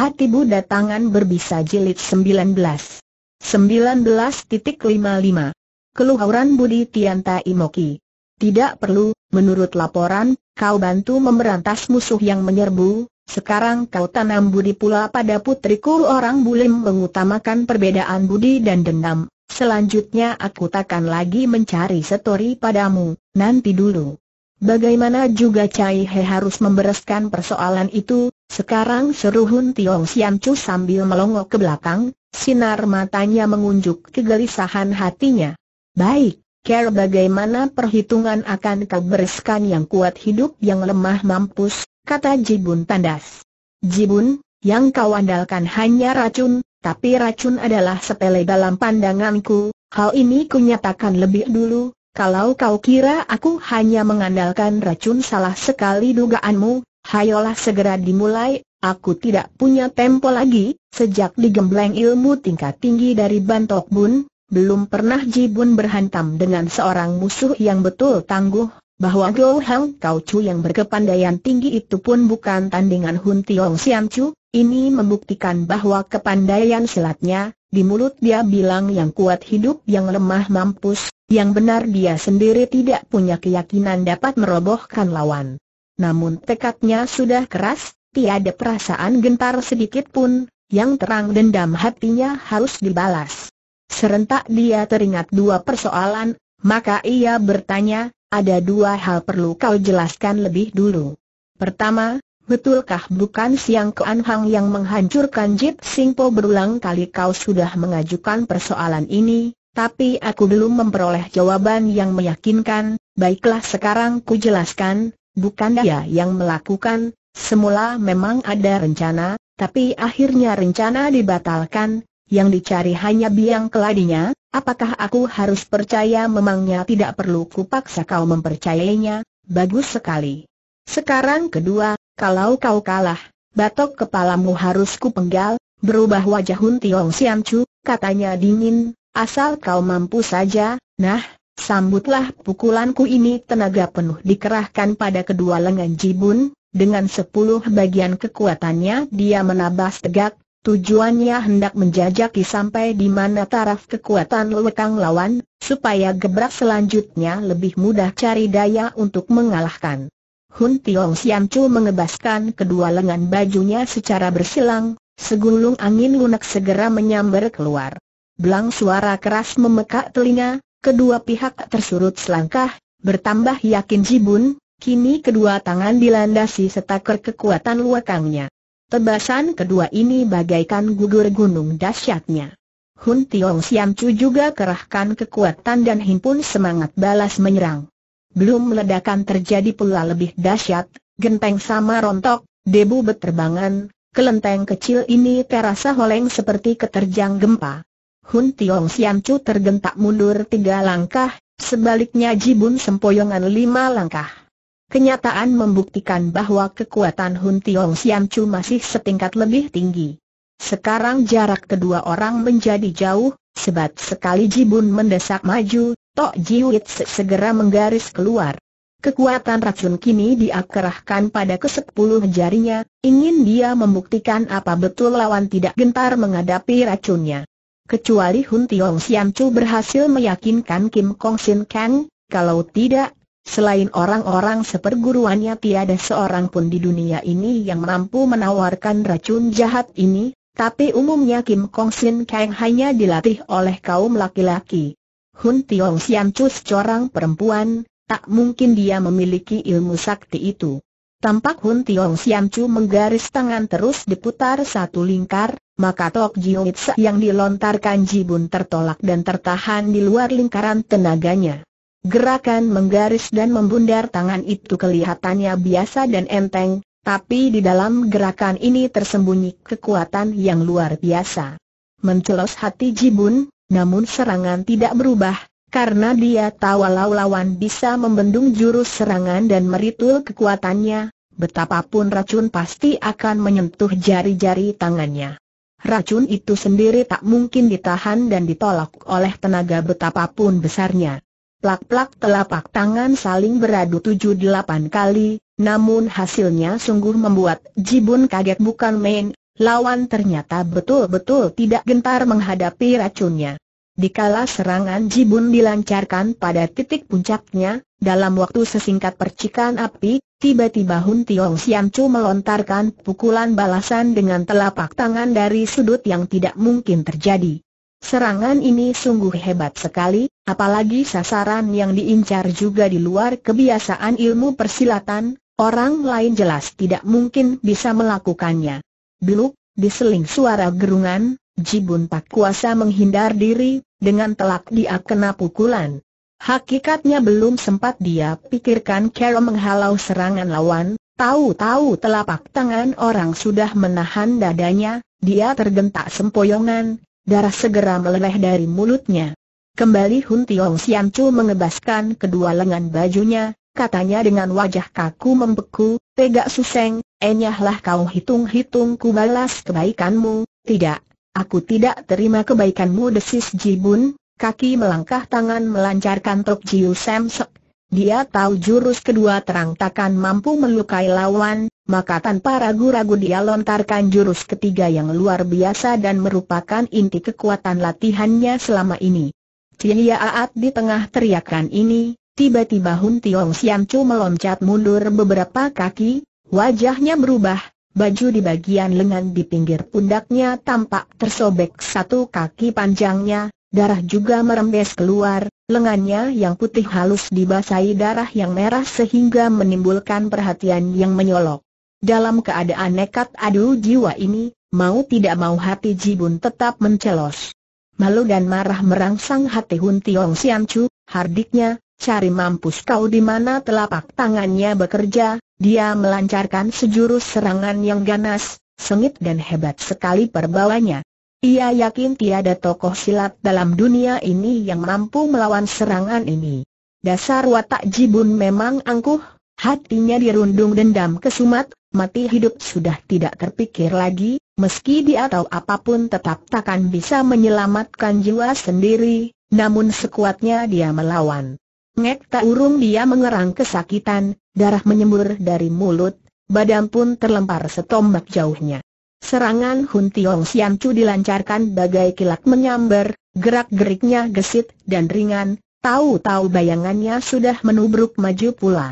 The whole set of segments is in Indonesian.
Hati Buddha Tangan Berbisa Jilid 19 19.55 Keluhuran Budi Tianta Imoki Tidak perlu, menurut laporan, kau bantu memberantas musuh yang menyerbu, sekarang kau tanam budi pula pada putriku orang bulim mengutamakan perbedaan budi dan dendam, selanjutnya aku takkan lagi mencari setori padamu, nanti dulu. Bagaimana juga Cai He harus membereskan persoalan itu, sekarang seru Hun Tiong Sian Chu sambil melongok ke belakang, sinar matanya mengunjuk kegelisahan hatinya. Baik, care bagaimana perhitungan akan kau bereskan yang kuat hidup yang lemah mampus, kata Jibun tandas. Jibun, yang kau andalkan hanya racun, tapi racun adalah sepele dalam pandanganku, hal ini kunyatakan lebih dulu, kalau kau kira aku hanya mengandalkan racun salah sekali dugaanmu, hayolah segera dimulai, aku tidak punya tempo lagi, sejak digembleng ilmu tingkat tinggi dari Bantok Bun, belum pernah Jibun berhantam dengan seorang musuh yang betul tangguh, bahwa Go Kau Chu yang berkepandaian tinggi itu pun bukan tandingan Hun Tiong Siang Chu, ini membuktikan bahwa kepandaian silatnya, di mulut dia bilang yang kuat hidup yang lemah mampus, yang benar dia sendiri tidak punya keyakinan dapat merobohkan lawan. Namun tekadnya sudah keras, tiada perasaan gentar sedikit pun, yang terang dendam hatinya harus dibalas. Serentak dia teringat dua persoalan, maka ia bertanya, ada dua hal perlu kau jelaskan lebih dulu. Pertama, Betulkah bukan Siang Kuan Hang yang menghancurkan Jip Singpo berulang kali kau sudah mengajukan persoalan ini, tapi aku belum memperoleh jawaban yang meyakinkan, baiklah sekarang ku jelaskan, bukan dia yang melakukan, semula memang ada rencana, tapi akhirnya rencana dibatalkan, yang dicari hanya biang keladinya, Apakah aku harus percaya memangnya tidak perlu kupaksa kau mempercayainya? Bagus sekali. Sekarang kedua, kalau kau kalah, batok kepalamu harus kupenggal, berubah wajah Hun Tiong Sian Chu, katanya dingin, asal kau mampu saja, nah, sambutlah pukulanku ini tenaga penuh dikerahkan pada kedua lengan Jibun, dengan sepuluh bagian kekuatannya dia menabas tegak, tujuannya hendak menjajaki sampai di mana taraf kekuatan lekang lawan, supaya gebrak selanjutnya lebih mudah cari daya untuk mengalahkan. Hun Tiong Sian Chu mengebaskan kedua lengan bajunya secara bersilang, segulung angin lunak segera menyambar keluar. Belang suara keras memekak telinga, kedua pihak tersurut selangkah, bertambah yakin Jibun, kini kedua tangan dilandasi setaker kekuatan luakangnya. Tebasan kedua ini bagaikan gugur gunung dahsyatnya. Hun Tiong Sian Chu juga kerahkan kekuatan dan himpun semangat balas menyerang. Belum meledakan terjadi pula lebih dahsyat, genteng sama rontok, debu berterbangan, kelenteng kecil ini terasa oleng seperti keterjang gempa. Hun Tiong Sian tergentak mundur tiga langkah, sebaliknya Jibun Sempoyongan lima langkah. Kenyataan membuktikan bahwa kekuatan Hun Tiong Sian masih setingkat lebih tinggi. Sekarang jarak kedua orang menjadi jauh, sebat sekali Jibun mendesak maju, Tok Jiwit segera menggaris keluar. Kekuatan racun kini diakerahkan pada kesepuluh jarinya, ingin dia membuktikan apa betul lawan tidak gentar menghadapi racunnya. Kecuali Hun Tiong Sian Chu berhasil meyakinkan Kim Kong Sin Kang, kalau tidak, selain orang-orang seperguruannya tiada seorang pun di dunia ini yang mampu menawarkan racun jahat ini, tapi umumnya Kim Kong Sin Kang hanya dilatih oleh kaum laki-laki. Hun Tiong Sian Chu seorang perempuan, tak mungkin dia memiliki ilmu sakti itu. Tampak Hun Tiong Siam Chu menggaris tangan terus diputar satu lingkar, maka Tok Itse yang dilontarkan Jibun tertolak dan tertahan di luar lingkaran tenaganya. Gerakan menggaris dan membundar tangan itu kelihatannya biasa dan enteng, tapi di dalam gerakan ini tersembunyi kekuatan yang luar biasa. Mencelos hati Jibun, namun serangan tidak berubah, karena dia tahu walau lawan bisa membendung jurus serangan dan meritul kekuatannya, betapapun racun pasti akan menyentuh jari-jari tangannya. Racun itu sendiri tak mungkin ditahan dan ditolak oleh tenaga betapapun besarnya. Plak-plak telapak tangan saling beradu tujuh delapan kali, namun hasilnya sungguh membuat Jibun kaget bukan main, lawan ternyata betul-betul tidak gentar menghadapi racunnya. Dikala serangan Jibun dilancarkan pada titik puncaknya, dalam waktu sesingkat percikan api, tiba-tiba Hun Tiong Sian Chu melontarkan pukulan balasan dengan telapak tangan dari sudut yang tidak mungkin terjadi. Serangan ini sungguh hebat sekali, apalagi sasaran yang diincar juga di luar kebiasaan ilmu persilatan, orang lain jelas tidak mungkin bisa melakukannya. Biluk, diseling suara gerungan, Jibun tak kuasa menghindar diri, dengan telak dia kena pukulan. Hakikatnya belum sempat dia pikirkan Carol menghalau serangan lawan, tahu-tahu telapak tangan orang sudah menahan dadanya, dia tergentak sempoyongan, darah segera meleleh dari mulutnya. Kembali Hun Tiong Sian Chu mengebaskan kedua lengan bajunya, katanya dengan wajah kaku membeku, Tegak Suseng, enyahlah kau hitung-hitung ku balas kebaikanmu, tidak, aku tidak terima kebaikanmu desis Jibun, kaki melangkah tangan melancarkan tok Jiu semsek, Dia tahu jurus kedua terang takkan mampu melukai lawan, maka tanpa ragu-ragu dia lontarkan jurus ketiga yang luar biasa dan merupakan inti kekuatan latihannya selama ini. Cia di tengah teriakan ini, Tiba-tiba Hun Tiong Sian Chu meloncat mundur beberapa kaki, wajahnya berubah, baju di bagian lengan di pinggir pundaknya tampak tersobek satu kaki panjangnya, darah juga merembes keluar, lengannya yang putih halus dibasahi darah yang merah sehingga menimbulkan perhatian yang menyolok. Dalam keadaan nekat adu jiwa ini, mau tidak mau hati Jibun tetap mencelos. Malu dan marah merangsang hati Hun Tiong Sian Chu, hardiknya, cari mampus kau di mana telapak tangannya bekerja, dia melancarkan sejurus serangan yang ganas, sengit dan hebat sekali perbawanya. Ia yakin tiada tokoh silat dalam dunia ini yang mampu melawan serangan ini. Dasar watak Jibun memang angkuh, hatinya dirundung dendam kesumat, mati hidup sudah tidak terpikir lagi, meski dia tahu apapun tetap takkan bisa menyelamatkan jiwa sendiri, namun sekuatnya dia melawan. Ngek tak urung dia mengerang kesakitan, darah menyembur dari mulut, badan pun terlempar setombak jauhnya. Serangan Hun Tiong Sian Chu dilancarkan bagai kilat menyambar, gerak-geriknya gesit dan ringan, tahu-tahu bayangannya sudah menubruk maju pula.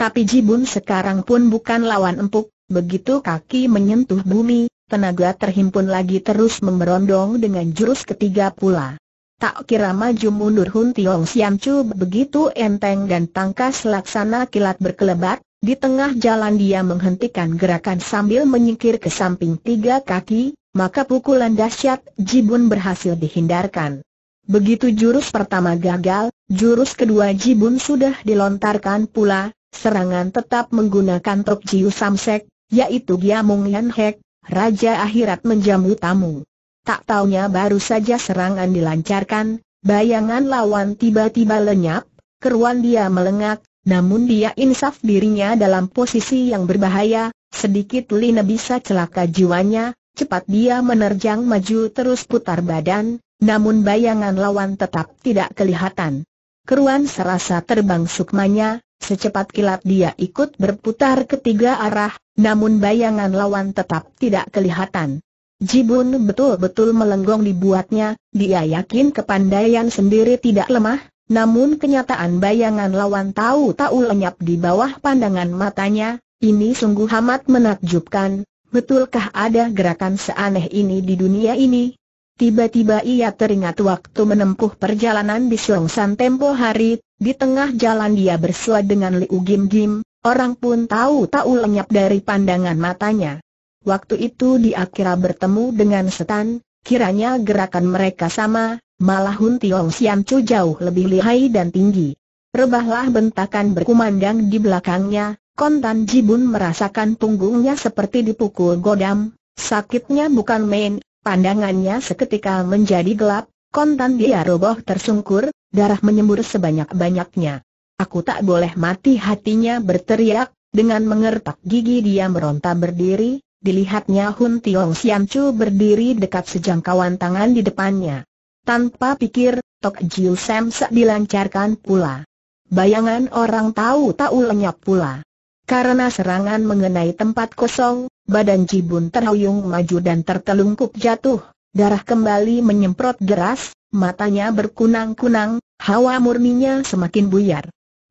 Tapi Jibun sekarang pun bukan lawan empuk, begitu kaki menyentuh bumi, tenaga terhimpun lagi terus memberondong dengan jurus ketiga pula. Tak kira maju mundur Hun Tiong Siam Chu begitu enteng dan tangkas laksana kilat berkelebat, di tengah jalan dia menghentikan gerakan sambil menyingkir ke samping tiga kaki, maka pukulan dahsyat Jibun berhasil dihindarkan. Begitu jurus pertama gagal, jurus kedua Jibun sudah dilontarkan pula, serangan tetap menggunakan Tok Jiu Samsek, yaitu Giamung Yan Hek, Raja Akhirat menjamu tamu. Tak taunya baru saja serangan dilancarkan, bayangan lawan tiba-tiba lenyap, keruan dia melengak, namun dia insaf dirinya dalam posisi yang berbahaya, sedikit lina bisa celaka jiwanya, cepat dia menerjang maju terus putar badan, namun bayangan lawan tetap tidak kelihatan. Keruan serasa terbang sukmanya, Secepat kilat dia ikut berputar ketiga arah, namun bayangan lawan tetap tidak kelihatan. Jibun betul-betul melenggong dibuatnya, dia yakin kepandaian sendiri tidak lemah, namun kenyataan bayangan lawan tahu-tahu lenyap di bawah pandangan matanya, ini sungguh amat menakjubkan, betulkah ada gerakan seaneh ini di dunia ini? Tiba-tiba ia teringat waktu menempuh perjalanan di selongsan tempo hari, di tengah jalan dia bersua dengan Liu Gim Gim, orang pun tahu-tahu lenyap dari pandangan matanya. Waktu itu di kira bertemu dengan setan, kiranya gerakan mereka sama, malah Hun Tiong Sian Chu jauh lebih lihai dan tinggi. Rebahlah bentakan berkumandang di belakangnya, Kontan Jibun merasakan punggungnya seperti dipukul godam, sakitnya bukan main, pandangannya seketika menjadi gelap, Kontan dia roboh tersungkur, darah menyembur sebanyak-banyaknya. Aku tak boleh mati hatinya berteriak, dengan mengertak gigi dia meronta berdiri, dilihatnya Hun Tiong Sian Chu berdiri dekat sejangkauan tangan di depannya. Tanpa pikir, Tok Jiu Sam sak dilancarkan pula. Bayangan orang tahu tahu lenyap pula. Karena serangan mengenai tempat kosong, badan Jibun terhuyung maju dan tertelungkup jatuh, darah kembali menyemprot deras, matanya berkunang-kunang, hawa murninya semakin buyar.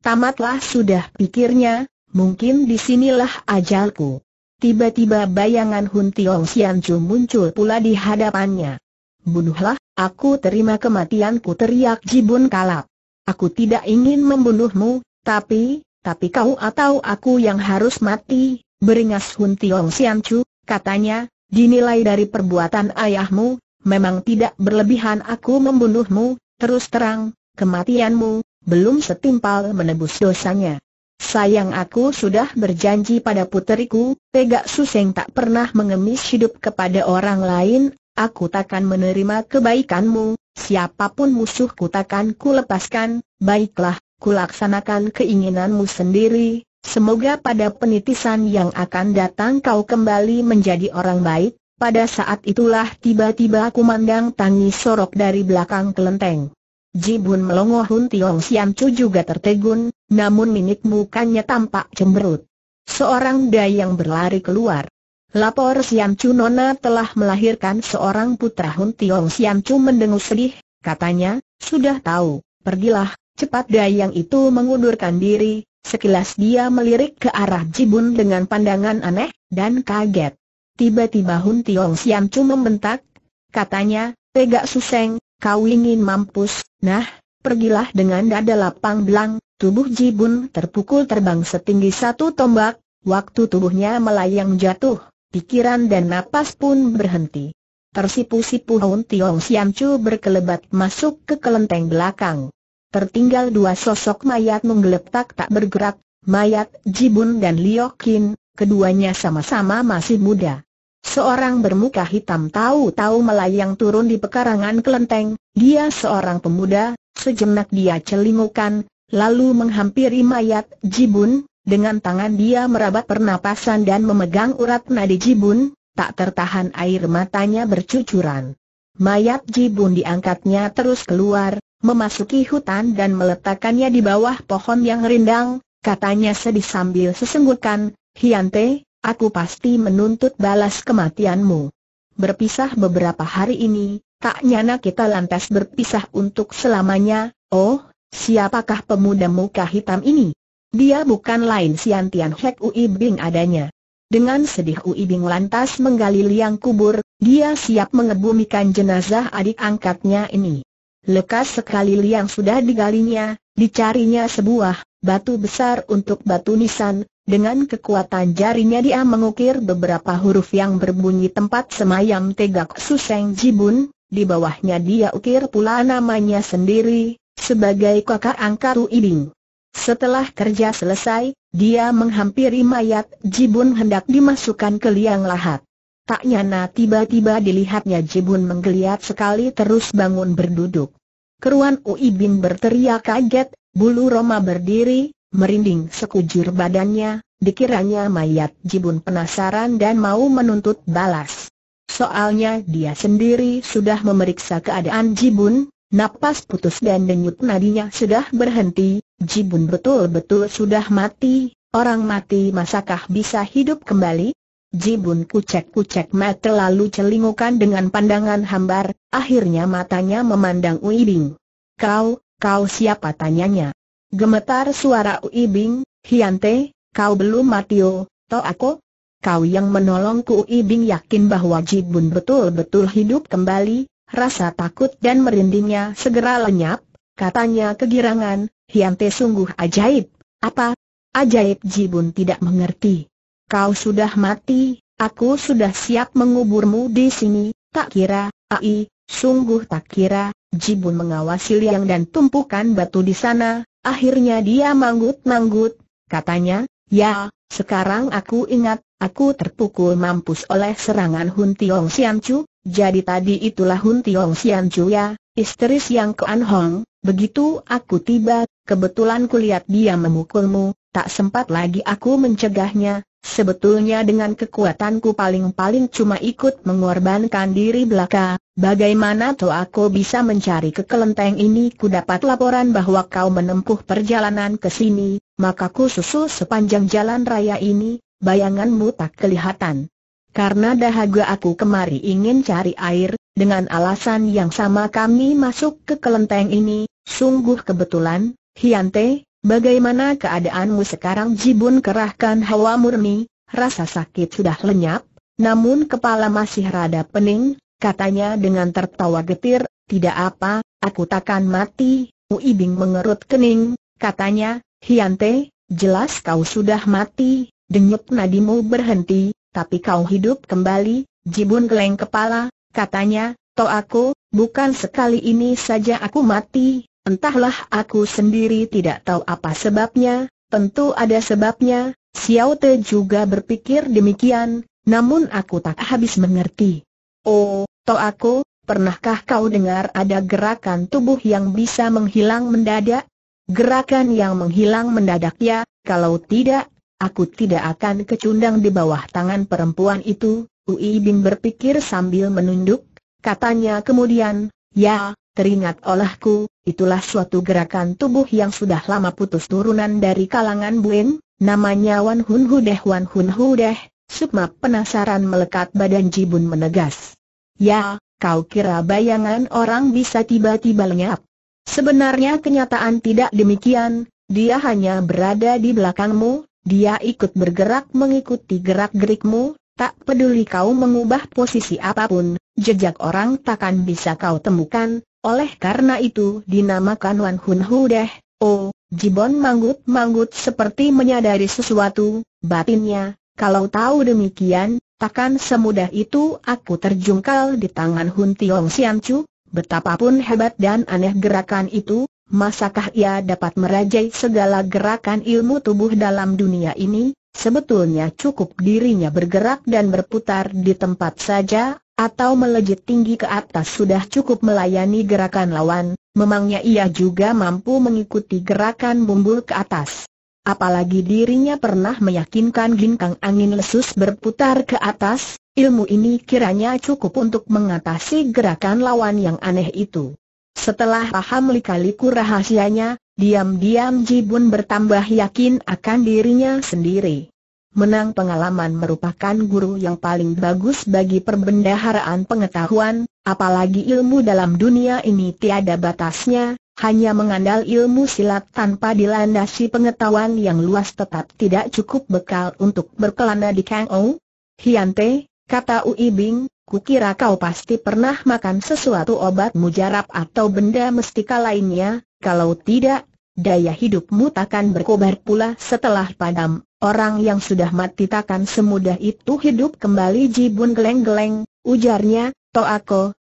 Tamatlah sudah pikirnya, mungkin disinilah ajalku. Tiba-tiba bayangan Hun Tiong Sian Chu muncul pula di hadapannya. Bunuhlah, aku terima kematianku teriak Jibun Kalap. Aku tidak ingin membunuhmu, tapi, tapi kau atau aku yang harus mati, beringas Hun Tiong Sian Chu, katanya, dinilai dari perbuatan ayahmu, memang tidak berlebihan aku membunuhmu, terus terang, kematianmu, belum setimpal menebus dosanya. Sayang aku sudah berjanji pada puteriku, Tegak Suseng tak pernah mengemis hidup kepada orang lain, aku takkan menerima kebaikanmu, siapapun musuhku takkan kulepaskan, baiklah, kulaksanakan keinginanmu sendiri, semoga pada penitisan yang akan datang kau kembali menjadi orang baik, pada saat itulah tiba-tiba aku kumandang tangis sorok dari belakang kelenteng. Jibun melongo Hun Tiong Sian Chu juga tertegun, namun minit mukanya tampak cemberut. Seorang dayang berlari keluar. Lapor Siam Chu Nona telah melahirkan seorang putra Hun Tiong Siam Chu mendengus sedih, katanya, sudah tahu, pergilah, cepat dayang itu mengundurkan diri, sekilas dia melirik ke arah Jibun dengan pandangan aneh, dan kaget. Tiba-tiba Hun Tiong Siam Chu membentak, katanya, tegak Suseng, kau ingin mampus, nah, pergilah dengan dada lapang belang, Tubuh Jibun terpukul terbang setinggi satu tombak, waktu tubuhnya melayang jatuh, pikiran dan napas pun berhenti. Tersipu-sipu Hong Tiong Sian Chu berkelebat masuk ke kelenteng belakang. Tertinggal dua sosok mayat menggeletak tak bergerak, mayat Jibun dan Liokin, keduanya sama-sama masih muda. Seorang bermuka hitam tahu-tahu melayang turun di pekarangan kelenteng, dia seorang pemuda, sejenak dia celingukan, lalu menghampiri mayat Jibun, dengan tangan dia merabat pernapasan dan memegang urat nadi Jibun, tak tertahan air matanya bercucuran. Mayat Jibun diangkatnya terus keluar, memasuki hutan dan meletakkannya di bawah pohon yang rindang, katanya sedih sambil sesenggukan, Hiante, aku pasti menuntut balas kematianmu. Berpisah beberapa hari ini, tak nyana kita lantas berpisah untuk selamanya, oh, Siapakah pemuda muka hitam ini? Dia bukan lain Sian Tian Hek Ui Bing adanya. Dengan sedih Ui Bing lantas menggali liang kubur, dia siap mengebumikan jenazah adik angkatnya ini. Lekas sekali liang sudah digalinya, dicarinya sebuah batu besar untuk batu nisan, dengan kekuatan jarinya dia mengukir beberapa huruf yang berbunyi tempat semayam Tegak Suseng Jibun, di bawahnya dia ukir pula namanya sendiri, sebagai kakak angkat Ibing. Setelah kerja selesai, dia menghampiri mayat Jibun hendak dimasukkan ke liang lahat. Tak nyana tiba-tiba dilihatnya Jibun menggeliat sekali terus bangun berduduk. Keruan Ui Bin berteriak kaget, bulu Roma berdiri, merinding sekujur badannya, dikiranya mayat Jibun penasaran dan mau menuntut balas. Soalnya dia sendiri sudah memeriksa keadaan Jibun, Napas putus dan denyut nadinya sudah berhenti, Jibun betul-betul sudah mati, orang mati masakah bisa hidup kembali? Jibun kucek-kucek mata lalu celingukan dengan pandangan hambar, akhirnya matanya memandang Uibing. Kau, kau siapa tanyanya? Gemetar suara Uibing, Hiante, kau belum matio, oh. toh aku? Kau yang menolongku Uibing yakin bahwa Jibun betul-betul hidup kembali, Rasa takut dan merindingnya segera lenyap, katanya kegirangan, Hiante sungguh ajaib. Apa? Ajaib Jibun tidak mengerti. Kau sudah mati, aku sudah siap menguburmu di sini, tak kira, ai, sungguh tak kira, Jibun mengawasi liang dan tumpukan batu di sana, akhirnya dia manggut-manggut, katanya, ya, sekarang aku ingat, aku terpukul mampus oleh serangan Hun Tiong Chu. Jadi tadi itulah Hun Tiong Sian Chuya, istri Siang Kuan Hong, begitu aku tiba, kebetulan kulihat dia memukulmu, tak sempat lagi aku mencegahnya, sebetulnya dengan kekuatanku paling-paling cuma ikut mengorbankan diri belaka, bagaimana toh aku bisa mencari ke kelenteng ini ku dapat laporan bahwa kau menempuh perjalanan ke sini, maka ku susul sepanjang jalan raya ini, bayanganmu tak kelihatan. Karena dahaga aku kemari ingin cari air, dengan alasan yang sama kami masuk ke kelenteng ini, sungguh kebetulan, Hyante, bagaimana keadaanmu sekarang Jibun kerahkan hawa murni, rasa sakit sudah lenyap, namun kepala masih rada pening, katanya dengan tertawa getir, tidak apa, aku takkan mati, Uibing mengerut kening, katanya, Hyante, jelas kau sudah mati, denyut nadimu berhenti, tapi kau hidup kembali, Jibun geleng kepala, katanya, toh aku, bukan sekali ini saja aku mati, entahlah aku sendiri tidak tahu apa sebabnya, tentu ada sebabnya, Xiao Te juga berpikir demikian, namun aku tak habis mengerti. Oh, toh aku, pernahkah kau dengar ada gerakan tubuh yang bisa menghilang mendadak? Gerakan yang menghilang mendadak ya, kalau tidak Aku tidak akan kecundang di bawah tangan perempuan itu, Ui Bing berpikir sambil menunduk, katanya kemudian, ya, teringat olahku, itulah suatu gerakan tubuh yang sudah lama putus turunan dari kalangan Bueng, namanya Wan Hun Hudeh Wan Hun Hudeh, Sukma penasaran melekat badan Jibun menegas. Ya, kau kira bayangan orang bisa tiba-tiba lenyap. Sebenarnya kenyataan tidak demikian, dia hanya berada di belakangmu, dia ikut bergerak mengikuti gerak-gerikmu, tak peduli kau mengubah posisi apapun, jejak orang takkan bisa kau temukan, oleh karena itu dinamakan Wan Hun Hu Deh. Oh, Jibon manggut-manggut seperti menyadari sesuatu, batinnya, kalau tahu demikian, takkan semudah itu aku terjungkal di tangan Hun Tiong Sian Chu, betapapun hebat dan aneh gerakan itu, Masakah ia dapat merajai segala gerakan ilmu tubuh dalam dunia ini? Sebetulnya cukup dirinya bergerak dan berputar di tempat saja, atau melejit tinggi ke atas sudah cukup melayani gerakan lawan, memangnya ia juga mampu mengikuti gerakan bumbul ke atas. Apalagi dirinya pernah meyakinkan ginkang angin lesus berputar ke atas, ilmu ini kiranya cukup untuk mengatasi gerakan lawan yang aneh itu. Setelah paham lika-liku rahasianya, diam-diam Jibun bertambah yakin akan dirinya sendiri. Menang pengalaman merupakan guru yang paling bagus bagi perbendaharaan pengetahuan, apalagi ilmu dalam dunia ini tiada batasnya, hanya mengandal ilmu silat tanpa dilandasi pengetahuan yang luas tetap tidak cukup bekal untuk berkelana di Kang Ou. Hiante, kata Ui Bing, Kukira kau pasti pernah makan sesuatu obat mujarab atau benda mestika lainnya, kalau tidak, daya hidupmu takkan berkobar pula setelah padam. Orang yang sudah mati takkan semudah itu hidup kembali jibun geleng-geleng, ujarnya, Toh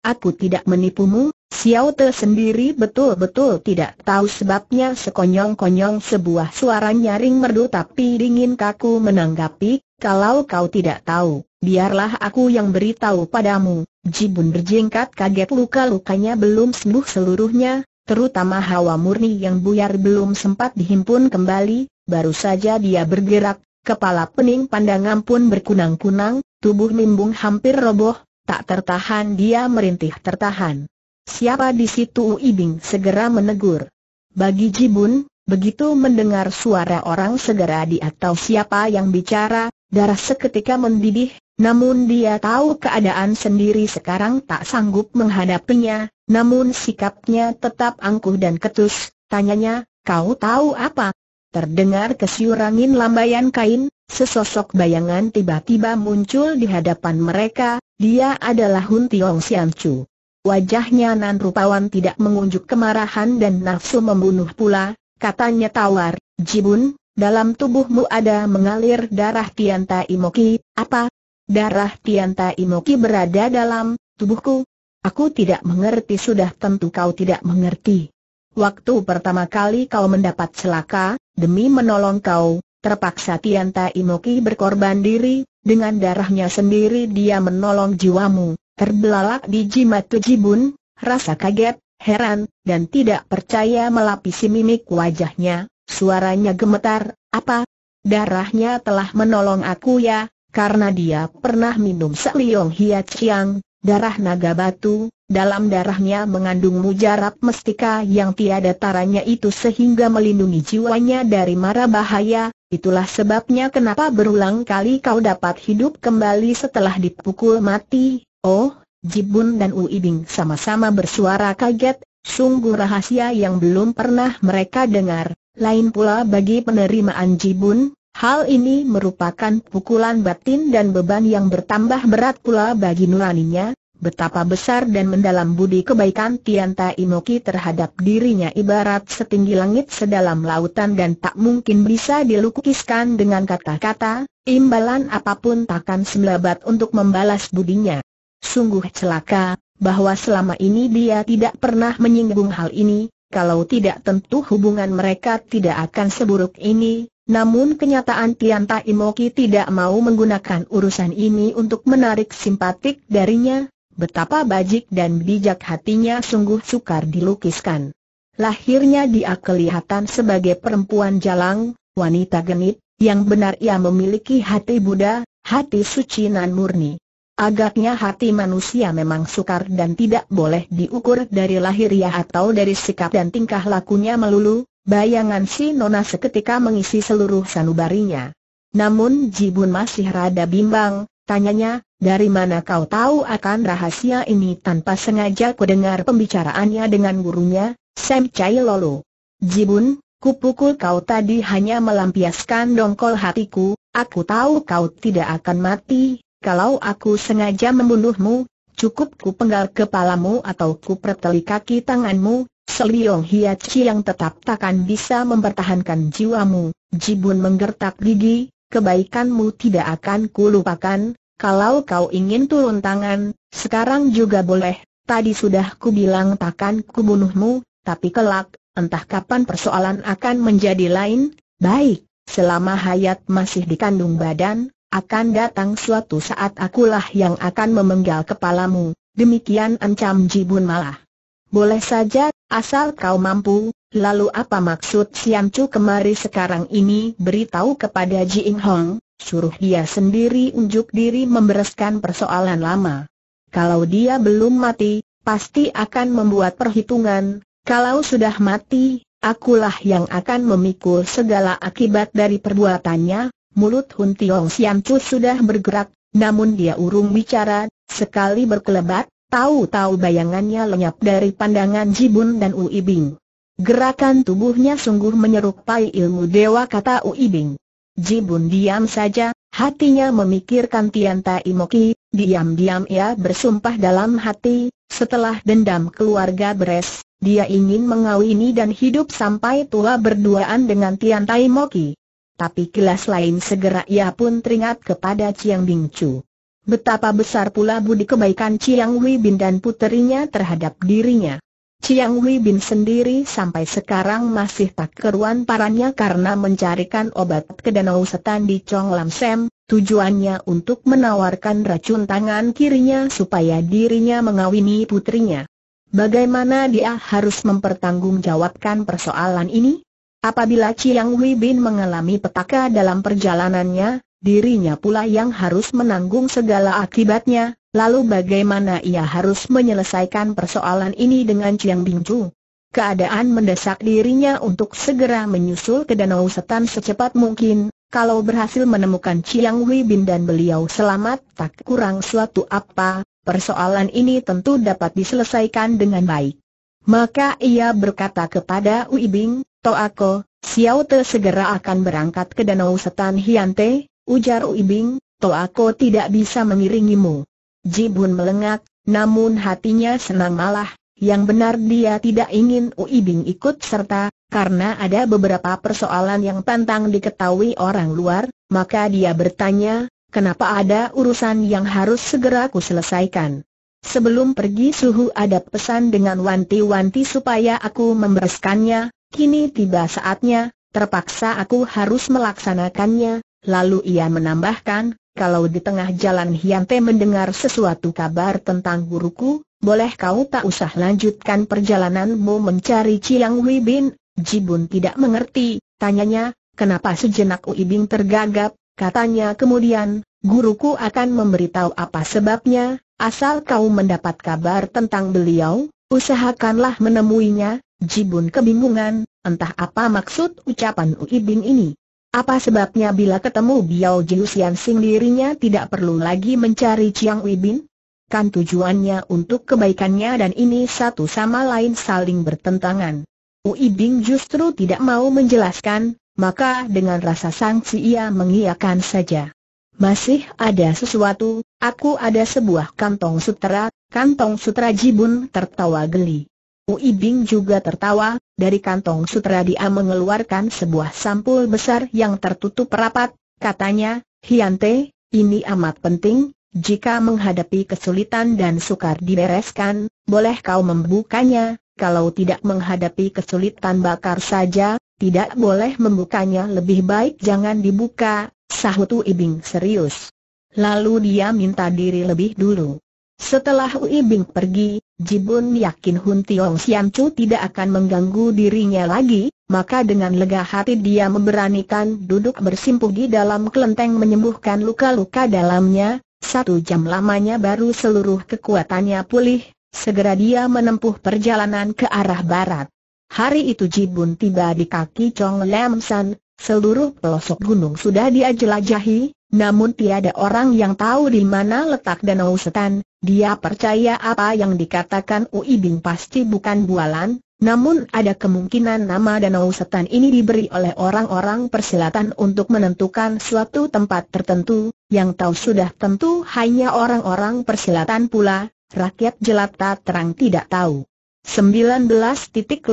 aku tidak menipumu, Xiao Te sendiri betul-betul tidak tahu sebabnya sekonyong-konyong sebuah suara nyaring merdu tapi dingin kaku menanggapi, kalau kau tidak tahu, biarlah aku yang beritahu padamu. Jibun berjingkat kaget luka-lukanya belum sembuh seluruhnya, terutama hawa murni yang buyar belum sempat dihimpun kembali, baru saja dia bergerak, kepala pening pandangan pun berkunang-kunang, tubuh mimbung hampir roboh, tak tertahan dia merintih tertahan. Siapa di situ Uibing segera menegur. Bagi Jibun, Begitu mendengar suara orang segera di atau siapa yang bicara, Darah seketika mendidih, namun dia tahu keadaan sendiri sekarang tak sanggup menghadapinya, namun sikapnya tetap angkuh dan ketus, tanyanya, kau tahu apa? Terdengar kesyurangin lambayan kain, sesosok bayangan tiba-tiba muncul di hadapan mereka, dia adalah Hun Tiong Sian Chu. Wajahnya nan rupawan tidak mengunjuk kemarahan dan nafsu membunuh pula, katanya tawar, Jibun, dalam tubuhmu ada mengalir darah Tianta Imoki, apa? Darah Tianta Imoki berada dalam tubuhku? Aku tidak mengerti sudah tentu kau tidak mengerti. Waktu pertama kali kau mendapat celaka, demi menolong kau, terpaksa Tianta Imoki berkorban diri, dengan darahnya sendiri dia menolong jiwamu, terbelalak di jimat Jibun, rasa kaget, heran, dan tidak percaya melapisi mimik wajahnya, Suaranya gemetar, apa? Darahnya telah menolong aku ya, karena dia pernah minum seliong hiat Siang, darah naga batu, dalam darahnya mengandung mujarab mestika yang tiada taranya itu sehingga melindungi jiwanya dari mara bahaya, itulah sebabnya kenapa berulang kali kau dapat hidup kembali setelah dipukul mati, oh, Jibun dan Uibing sama-sama bersuara kaget, sungguh rahasia yang belum pernah mereka dengar, lain pula bagi penerimaan Jibun, hal ini merupakan pukulan batin dan beban yang bertambah berat pula bagi nuraninya, betapa besar dan mendalam budi kebaikan Tianta Imoki terhadap dirinya ibarat setinggi langit sedalam lautan dan tak mungkin bisa dilukiskan dengan kata-kata, imbalan apapun takkan selabat untuk membalas budinya. Sungguh celaka, bahwa selama ini dia tidak pernah menyinggung hal ini, kalau tidak tentu hubungan mereka tidak akan seburuk ini, namun kenyataan Tian Tai Moki tidak mau menggunakan urusan ini untuk menarik simpatik darinya, betapa bajik dan bijak hatinya sungguh sukar dilukiskan. Lahirnya dia kelihatan sebagai perempuan jalang, wanita genit, yang benar ia memiliki hati Buddha, hati suci nan murni. Agaknya hati manusia memang sukar dan tidak boleh diukur dari lahiriah ya atau dari sikap dan tingkah lakunya melulu, bayangan si Nona seketika mengisi seluruh sanubarinya. Namun Jibun masih rada bimbang, tanyanya, dari mana kau tahu akan rahasia ini tanpa sengaja kudengar pembicaraannya dengan gurunya, Sam Chai Lolo. Jibun, kupukul kau tadi hanya melampiaskan dongkol hatiku, aku tahu kau tidak akan mati, kalau aku sengaja membunuhmu, cukup ku penggal kepalamu atau ku preteli kaki tanganmu, Seliong Hiachi yang tetap takkan bisa mempertahankan jiwamu, Jibun menggertak gigi, kebaikanmu tidak akan kulupakan, kalau kau ingin turun tangan, sekarang juga boleh, tadi sudah ku bilang takkan kubunuhmu, tapi kelak, entah kapan persoalan akan menjadi lain, baik, selama hayat masih dikandung badan, akan datang suatu saat akulah yang akan memenggal kepalamu, demikian ancam Jibun malah. Boleh saja, asal kau mampu, lalu apa maksud Sian Chu kemari sekarang ini beritahu kepada Ji Ing Hong, suruh dia sendiri unjuk diri membereskan persoalan lama. Kalau dia belum mati, pasti akan membuat perhitungan, kalau sudah mati, akulah yang akan memikul segala akibat dari perbuatannya, Mulut Hun Tiong Sian Chu sudah bergerak, namun dia urung bicara, sekali berkelebat, tahu-tahu bayangannya lenyap dari pandangan Jibun dan Ui Bing. Gerakan tubuhnya sungguh menyerupai ilmu dewa kata Ui Bing. Jibun diam saja, hatinya memikirkan Tian Tai Moki, diam-diam ia bersumpah dalam hati, setelah dendam keluarga beres, dia ingin mengawini dan hidup sampai tua berduaan dengan Tian Tai Moki. Tapi gelas lain segera ia pun teringat kepada Chiang Bing Chu. Betapa besar pula budi kebaikan Chiang Wei Bin dan puterinya terhadap dirinya. Chiang Wei Bin sendiri sampai sekarang masih tak keruan parannya karena mencarikan obat ke danau setan di Chong Lam Sem, tujuannya untuk menawarkan racun tangan kirinya supaya dirinya mengawini putrinya. Bagaimana dia harus mempertanggungjawabkan persoalan ini? Apabila Chiang Wei Bin mengalami petaka dalam perjalanannya, dirinya pula yang harus menanggung segala akibatnya, lalu bagaimana ia harus menyelesaikan persoalan ini dengan Chiang Chu? Keadaan mendesak dirinya untuk segera menyusul ke Danau Setan secepat mungkin, kalau berhasil menemukan Chiang Wei Bin dan beliau selamat tak kurang suatu apa, persoalan ini tentu dapat diselesaikan dengan baik. Maka ia berkata kepada Wei Bing, Toako, Xiao Te segera akan berangkat ke Danau Setan Hiante, ujar Uibing, Toako tidak bisa mengiringimu. Jibun melengak, namun hatinya senang malah, yang benar dia tidak ingin Uibing ikut serta, karena ada beberapa persoalan yang pantang diketahui orang luar, maka dia bertanya, kenapa ada urusan yang harus segera ku selesaikan. Sebelum pergi Suhu ada pesan dengan wanti-wanti supaya aku membereskannya, Kini tiba saatnya, terpaksa aku harus melaksanakannya, lalu ia menambahkan, kalau di tengah jalan Hiante mendengar sesuatu kabar tentang guruku, boleh kau tak usah lanjutkan perjalananmu mencari Ciang Hui Bin, Jibun tidak mengerti, tanyanya, kenapa sejenak Uibing tergagap, katanya kemudian, guruku akan memberitahu apa sebabnya, asal kau mendapat kabar tentang beliau, usahakanlah menemuinya, Jibun kebingungan, entah apa maksud ucapan Ui Bing ini. Apa sebabnya bila ketemu Biao Jiusian Sing dirinya tidak perlu lagi mencari Chiang Ui Bin? Kan tujuannya untuk kebaikannya dan ini satu sama lain saling bertentangan. Ui Bing justru tidak mau menjelaskan, maka dengan rasa sangsi ia mengiyakan saja. Masih ada sesuatu, aku ada sebuah kantong sutra, kantong sutra Jibun tertawa geli. Uibing juga tertawa, dari kantong sutra dia mengeluarkan sebuah sampul besar yang tertutup rapat, katanya, Hiante, ini amat penting, jika menghadapi kesulitan dan sukar dibereskan, boleh kau membukanya, kalau tidak menghadapi kesulitan bakar saja, tidak boleh membukanya lebih baik jangan dibuka, sahut Uibing serius. Lalu dia minta diri lebih dulu. Setelah Uibing pergi, Jibun yakin Hun Tiong Siam Chu tidak akan mengganggu dirinya lagi, maka dengan lega hati dia memberanikan duduk bersimpuh di dalam kelenteng menyembuhkan luka-luka dalamnya, satu jam lamanya baru seluruh kekuatannya pulih, segera dia menempuh perjalanan ke arah barat. Hari itu Jibun tiba di kaki Chong Lam San, seluruh pelosok gunung sudah dia jelajahi, namun tiada orang yang tahu di mana letak Danau Setan, dia percaya apa yang dikatakan Ui Bing pasti bukan bualan, namun ada kemungkinan nama Danau Setan ini diberi oleh orang-orang persilatan untuk menentukan suatu tempat tertentu, yang tahu sudah tentu hanya orang-orang persilatan pula, rakyat jelata terang tidak tahu. 19.56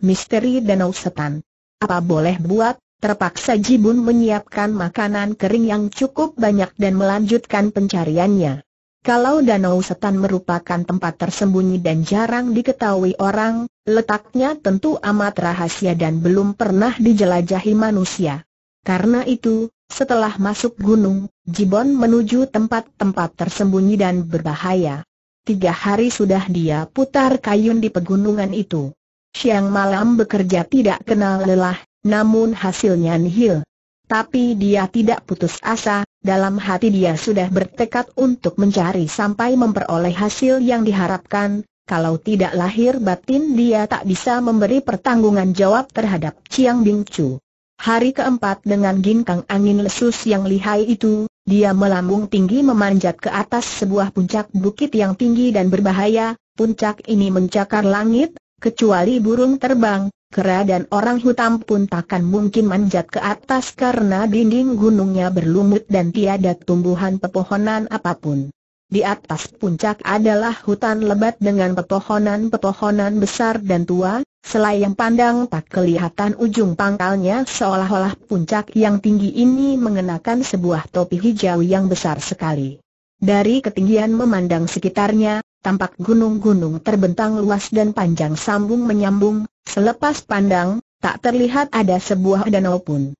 Misteri Danau Setan Apa boleh buat, Terpaksa Jibun menyiapkan makanan kering yang cukup banyak dan melanjutkan pencariannya. Kalau Danau Setan merupakan tempat tersembunyi dan jarang diketahui orang, letaknya tentu amat rahasia dan belum pernah dijelajahi manusia. Karena itu, setelah masuk gunung, Jibon menuju tempat-tempat tersembunyi dan berbahaya. Tiga hari sudah dia putar kayun di pegunungan itu. Siang malam bekerja tidak kenal lelah, namun hasilnya nihil. Tapi dia tidak putus asa, dalam hati dia sudah bertekad untuk mencari sampai memperoleh hasil yang diharapkan, kalau tidak lahir batin dia tak bisa memberi pertanggungan jawab terhadap Chiang Bing Chu. Hari keempat dengan ginkang angin lesus yang lihai itu, dia melambung tinggi memanjat ke atas sebuah puncak bukit yang tinggi dan berbahaya, puncak ini mencakar langit, kecuali burung terbang, kera dan orang hutan pun takkan mungkin manjat ke atas karena dinding gunungnya berlumut dan tiada tumbuhan pepohonan apapun. Di atas puncak adalah hutan lebat dengan pepohonan-pepohonan besar dan tua, selayang pandang tak kelihatan ujung pangkalnya seolah-olah puncak yang tinggi ini mengenakan sebuah topi hijau yang besar sekali. Dari ketinggian memandang sekitarnya, tampak gunung-gunung terbentang luas dan panjang sambung menyambung, selepas pandang, tak terlihat ada sebuah danau pun.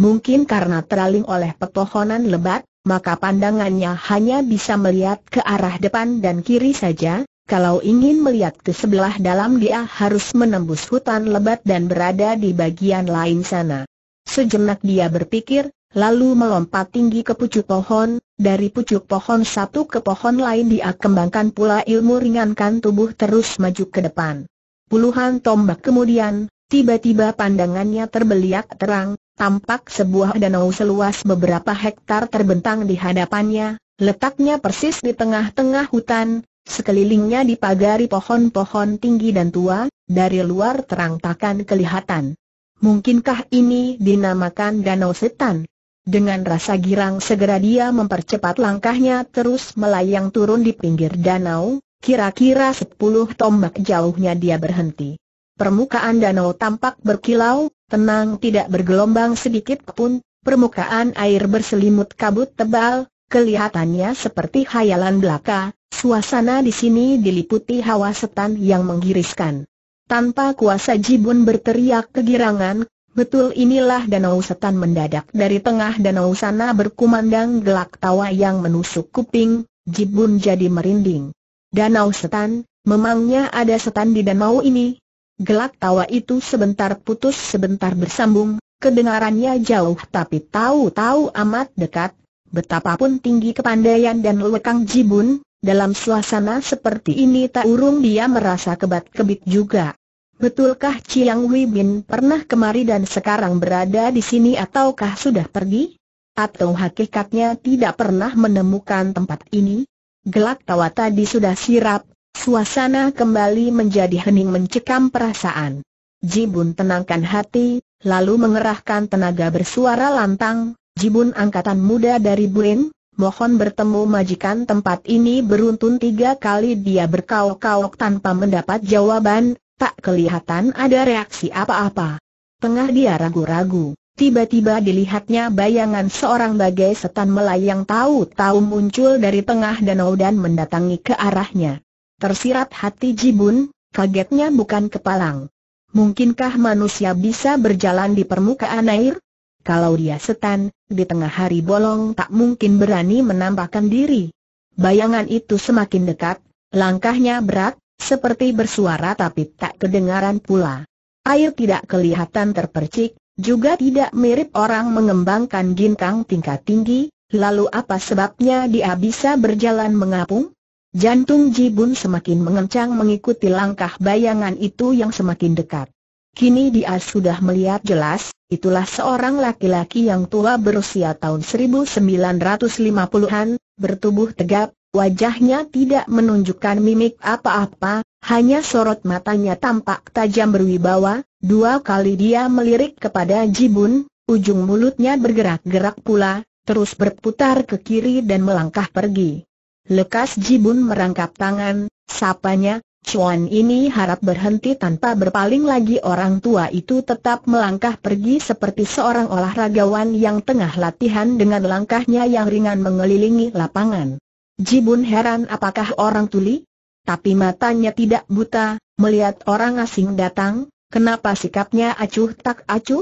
Mungkin karena teraling oleh pepohonan lebat, maka pandangannya hanya bisa melihat ke arah depan dan kiri saja, kalau ingin melihat ke sebelah dalam dia harus menembus hutan lebat dan berada di bagian lain sana. Sejenak dia berpikir, lalu melompat tinggi ke pucuk pohon, dari pucuk pohon satu ke pohon lain dia kembangkan pula ilmu ringankan tubuh terus maju ke depan. Puluhan tombak kemudian, tiba-tiba pandangannya terbeliak terang, tampak sebuah danau seluas beberapa hektar terbentang di hadapannya, letaknya persis di tengah-tengah hutan, sekelilingnya dipagari pohon-pohon tinggi dan tua, dari luar terang takkan kelihatan. Mungkinkah ini dinamakan Danau Setan? Dengan rasa girang segera dia mempercepat langkahnya terus melayang turun di pinggir danau, kira-kira sepuluh tombak jauhnya dia berhenti. Permukaan danau tampak berkilau, tenang tidak bergelombang sedikit pun, permukaan air berselimut kabut tebal, kelihatannya seperti hayalan belaka, suasana di sini diliputi hawa setan yang menggiriskan. Tanpa kuasa Jibun berteriak kegirangan, Betul inilah danau setan mendadak dari tengah danau sana berkumandang gelak tawa yang menusuk kuping, Jibun jadi merinding. Danau setan, memangnya ada setan di danau ini? Gelak tawa itu sebentar putus sebentar bersambung, kedengarannya jauh tapi tahu-tahu amat dekat, betapapun tinggi kepandaian dan lekang Jibun, dalam suasana seperti ini tak urung dia merasa kebat-kebit juga. Betulkah Chiang Wei Bin pernah kemari dan sekarang berada di sini ataukah sudah pergi? Atau hakikatnya tidak pernah menemukan tempat ini? Gelak tawa tadi sudah sirap, suasana kembali menjadi hening mencekam perasaan. Jibun tenangkan hati, lalu mengerahkan tenaga bersuara lantang, Jibun angkatan muda dari Buin, mohon bertemu majikan tempat ini beruntun tiga kali dia berkaok-kaok tanpa mendapat jawaban, Tak kelihatan ada reaksi apa-apa. Tengah dia ragu-ragu, tiba-tiba dilihatnya bayangan seorang bagai setan melayang tahu-tahu muncul dari tengah danau dan mendatangi ke arahnya. Tersirat hati Jibun, kagetnya bukan kepalang. Mungkinkah manusia bisa berjalan di permukaan air? Kalau dia setan, di tengah hari bolong tak mungkin berani menampakkan diri. Bayangan itu semakin dekat, langkahnya berat, seperti bersuara tapi tak kedengaran pula. Air tidak kelihatan terpercik, juga tidak mirip orang mengembangkan gintang tingkat tinggi, lalu apa sebabnya dia bisa berjalan mengapung? Jantung Jibun semakin mengencang mengikuti langkah bayangan itu yang semakin dekat. Kini dia sudah melihat jelas, itulah seorang laki-laki yang tua berusia tahun 1950-an, bertubuh tegap, Wajahnya tidak menunjukkan mimik apa-apa, hanya sorot matanya tampak tajam berwibawa, dua kali dia melirik kepada Jibun, ujung mulutnya bergerak-gerak pula, terus berputar ke kiri dan melangkah pergi. Lekas Jibun merangkap tangan, sapanya, Chuan ini harap berhenti tanpa berpaling lagi orang tua itu tetap melangkah pergi seperti seorang olahragawan yang tengah latihan dengan langkahnya yang ringan mengelilingi lapangan. Jibun heran apakah orang tuli? Tapi matanya tidak buta, melihat orang asing datang, kenapa sikapnya acuh tak acuh?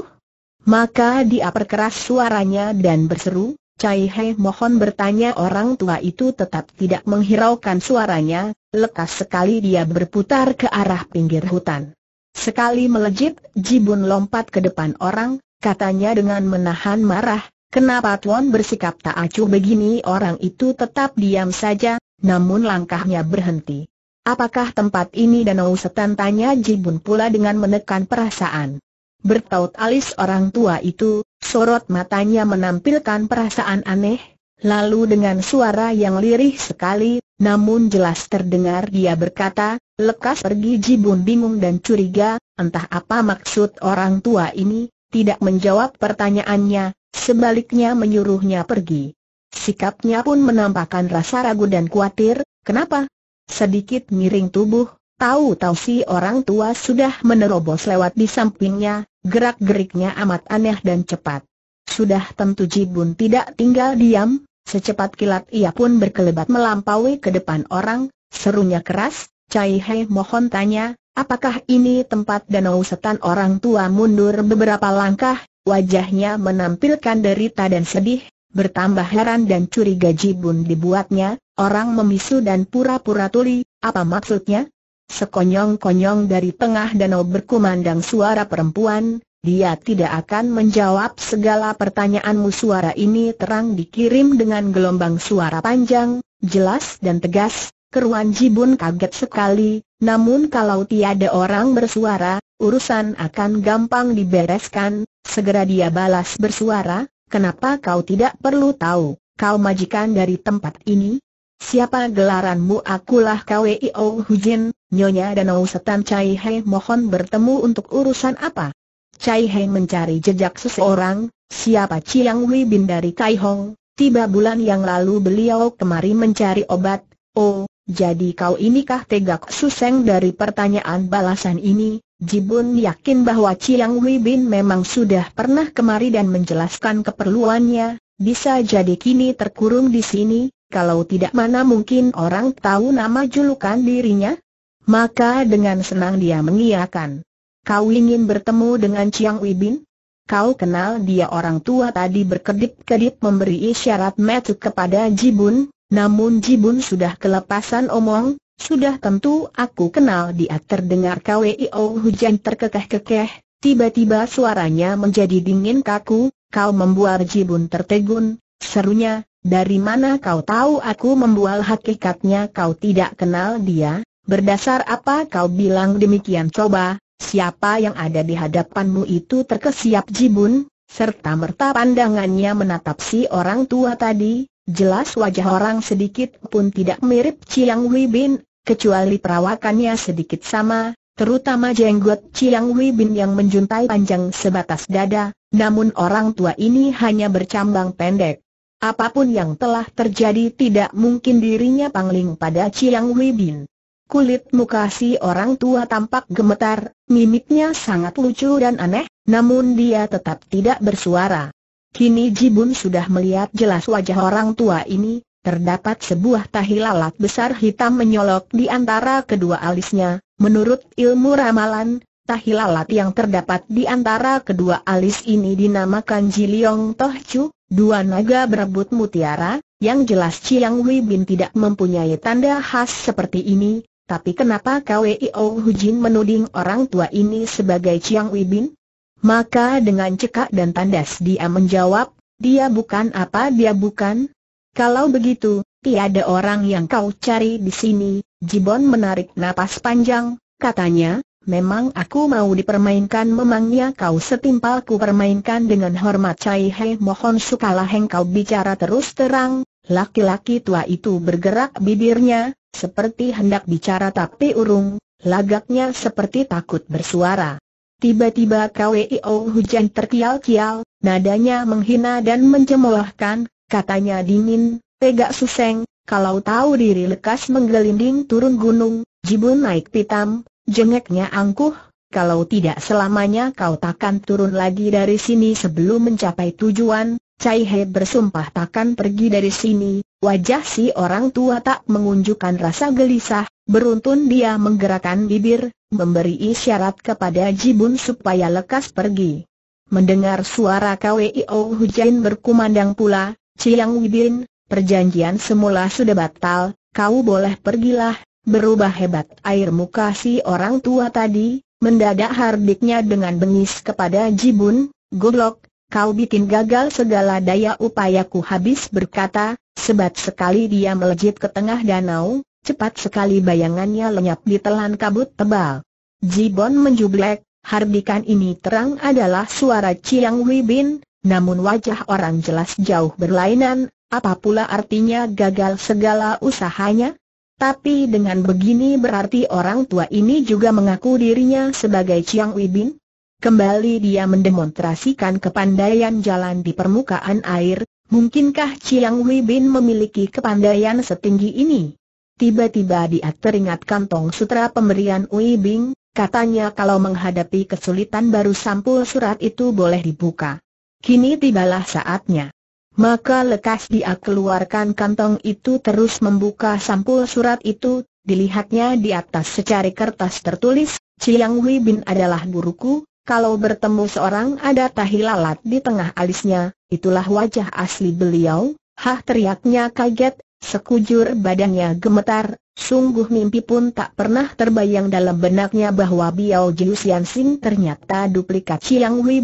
Maka dia perkeras suaranya dan berseru, Cai He mohon bertanya orang tua itu tetap tidak menghiraukan suaranya, lekas sekali dia berputar ke arah pinggir hutan. Sekali melejit, Jibun lompat ke depan orang, katanya dengan menahan marah, Kenapa Tuan bersikap tak acuh begini orang itu tetap diam saja, namun langkahnya berhenti. Apakah tempat ini danau setan tanya Jibun pula dengan menekan perasaan. Bertaut alis orang tua itu, sorot matanya menampilkan perasaan aneh, lalu dengan suara yang lirih sekali, namun jelas terdengar dia berkata, lekas pergi Jibun bingung dan curiga, entah apa maksud orang tua ini, tidak menjawab pertanyaannya, sebaliknya menyuruhnya pergi. Sikapnya pun menampakkan rasa ragu dan khawatir, kenapa? Sedikit miring tubuh, tahu-tahu si orang tua sudah menerobos lewat di sampingnya, gerak-geriknya amat aneh dan cepat. Sudah tentu Jibun tidak tinggal diam, secepat kilat ia pun berkelebat melampaui ke depan orang, serunya keras, Cai Hei mohon tanya, apakah ini tempat danau setan orang tua mundur beberapa langkah, wajahnya menampilkan derita dan sedih, bertambah heran dan curiga jibun dibuatnya, orang memisu dan pura-pura tuli, apa maksudnya? Sekonyong-konyong dari tengah danau berkumandang suara perempuan, dia tidak akan menjawab segala pertanyaanmu suara ini terang dikirim dengan gelombang suara panjang, jelas dan tegas, keruan Jibun kaget sekali, namun kalau tiada orang bersuara, urusan akan gampang dibereskan, segera dia balas bersuara, kenapa kau tidak perlu tahu, kau majikan dari tempat ini? Siapa gelaranmu akulah KWIO Hujin, Nyonya Danau Setan Chai Hei mohon bertemu untuk urusan apa? Chai Hei mencari jejak seseorang, siapa Chiang Wei Bin dari Kai Hong, tiba bulan yang lalu beliau kemari mencari obat, oh, jadi kau inikah tegak suseng dari pertanyaan balasan ini, Jibun yakin bahwa Chiang Wibin memang sudah pernah kemari dan menjelaskan keperluannya, bisa jadi kini terkurung di sini, kalau tidak mana mungkin orang tahu nama julukan dirinya? Maka dengan senang dia mengiakan. Kau ingin bertemu dengan Chiang Wibin? Kau kenal dia orang tua tadi berkedip-kedip memberi isyarat metu kepada Jibun, namun Jibun sudah kelepasan omong, sudah tentu aku kenal dia terdengar KWIO hujan terkekeh-kekeh, tiba-tiba suaranya menjadi dingin kaku, kau membuat Jibun tertegun, serunya, dari mana kau tahu aku membual hakikatnya kau tidak kenal dia, berdasar apa kau bilang demikian coba, siapa yang ada di hadapanmu itu terkesiap Jibun, serta merta pandangannya menatap si orang tua tadi, jelas wajah orang sedikit pun tidak mirip Chiang Wei Bin, kecuali perawakannya sedikit sama, terutama jenggot Chiang Wei Bin yang menjuntai panjang sebatas dada, namun orang tua ini hanya bercambang pendek. Apapun yang telah terjadi tidak mungkin dirinya pangling pada Chiang Wei Bin. Kulit muka si orang tua tampak gemetar, mimiknya sangat lucu dan aneh, namun dia tetap tidak bersuara. Kini Jibun sudah melihat jelas wajah orang tua ini, terdapat sebuah tahi lalat besar hitam menyolok di antara kedua alisnya. Menurut ilmu ramalan, tahi lalat yang terdapat di antara kedua alis ini dinamakan Jiliong Tohcu, dua naga berebut mutiara, yang jelas Chiang Wei Bin tidak mempunyai tanda khas seperti ini, tapi kenapa Kweo Hujin menuding orang tua ini sebagai Chiang Wei Bin? Maka dengan cekak dan tandas dia menjawab, dia bukan apa dia bukan? Kalau begitu, tiada orang yang kau cari di sini, Jibon menarik napas panjang, katanya, memang aku mau dipermainkan memangnya kau setimpal ku permainkan dengan hormat Cai He mohon sukalah kau bicara terus terang, laki-laki tua itu bergerak bibirnya, seperti hendak bicara tapi urung, lagaknya seperti takut bersuara. Tiba-tiba Oh hujan terkial-kial, nadanya menghina dan mencemoohkan, katanya dingin, pegak suseng, kalau tahu diri lekas menggelinding turun gunung, jibun naik pitam, jengeknya angkuh, kalau tidak selamanya kau takkan turun lagi dari sini sebelum mencapai tujuan, Cai He bersumpah takkan pergi dari sini, Wajah si orang tua tak mengunjukkan rasa gelisah, beruntun dia menggerakkan bibir, memberi isyarat kepada Jibun supaya lekas pergi. Mendengar suara Kweo Hujan berkumandang pula, Ciang Wibin, perjanjian semula sudah batal, kau boleh pergilah, berubah hebat air muka si orang tua tadi, mendadak hardiknya dengan bengis kepada Jibun, goblok, Kau bikin gagal segala daya upayaku habis berkata, sebat sekali dia melejit ke tengah danau, cepat sekali bayangannya lenyap di telan kabut tebal. Jibon menjublek, hardikan ini terang adalah suara Ciang Wibin, namun wajah orang jelas jauh berlainan, apa pula artinya gagal segala usahanya? Tapi dengan begini berarti orang tua ini juga mengaku dirinya sebagai Ciang Wibin? Kembali dia mendemonstrasikan kepandaian jalan di permukaan air, mungkinkah Chiang Wei Bin memiliki kepandaian setinggi ini? Tiba-tiba dia teringat kantong sutra pemberian Wei Bing, katanya kalau menghadapi kesulitan baru sampul surat itu boleh dibuka. Kini tibalah saatnya. Maka lekas dia keluarkan kantong itu terus membuka sampul surat itu, dilihatnya di atas secari kertas tertulis, Chiang Wei Bin adalah guruku, kalau bertemu seorang ada tahi lalat di tengah alisnya, itulah wajah asli beliau, hah teriaknya kaget, sekujur badannya gemetar, sungguh mimpi pun tak pernah terbayang dalam benaknya bahwa Biao Jiusian Sing ternyata duplikat Chiang Wei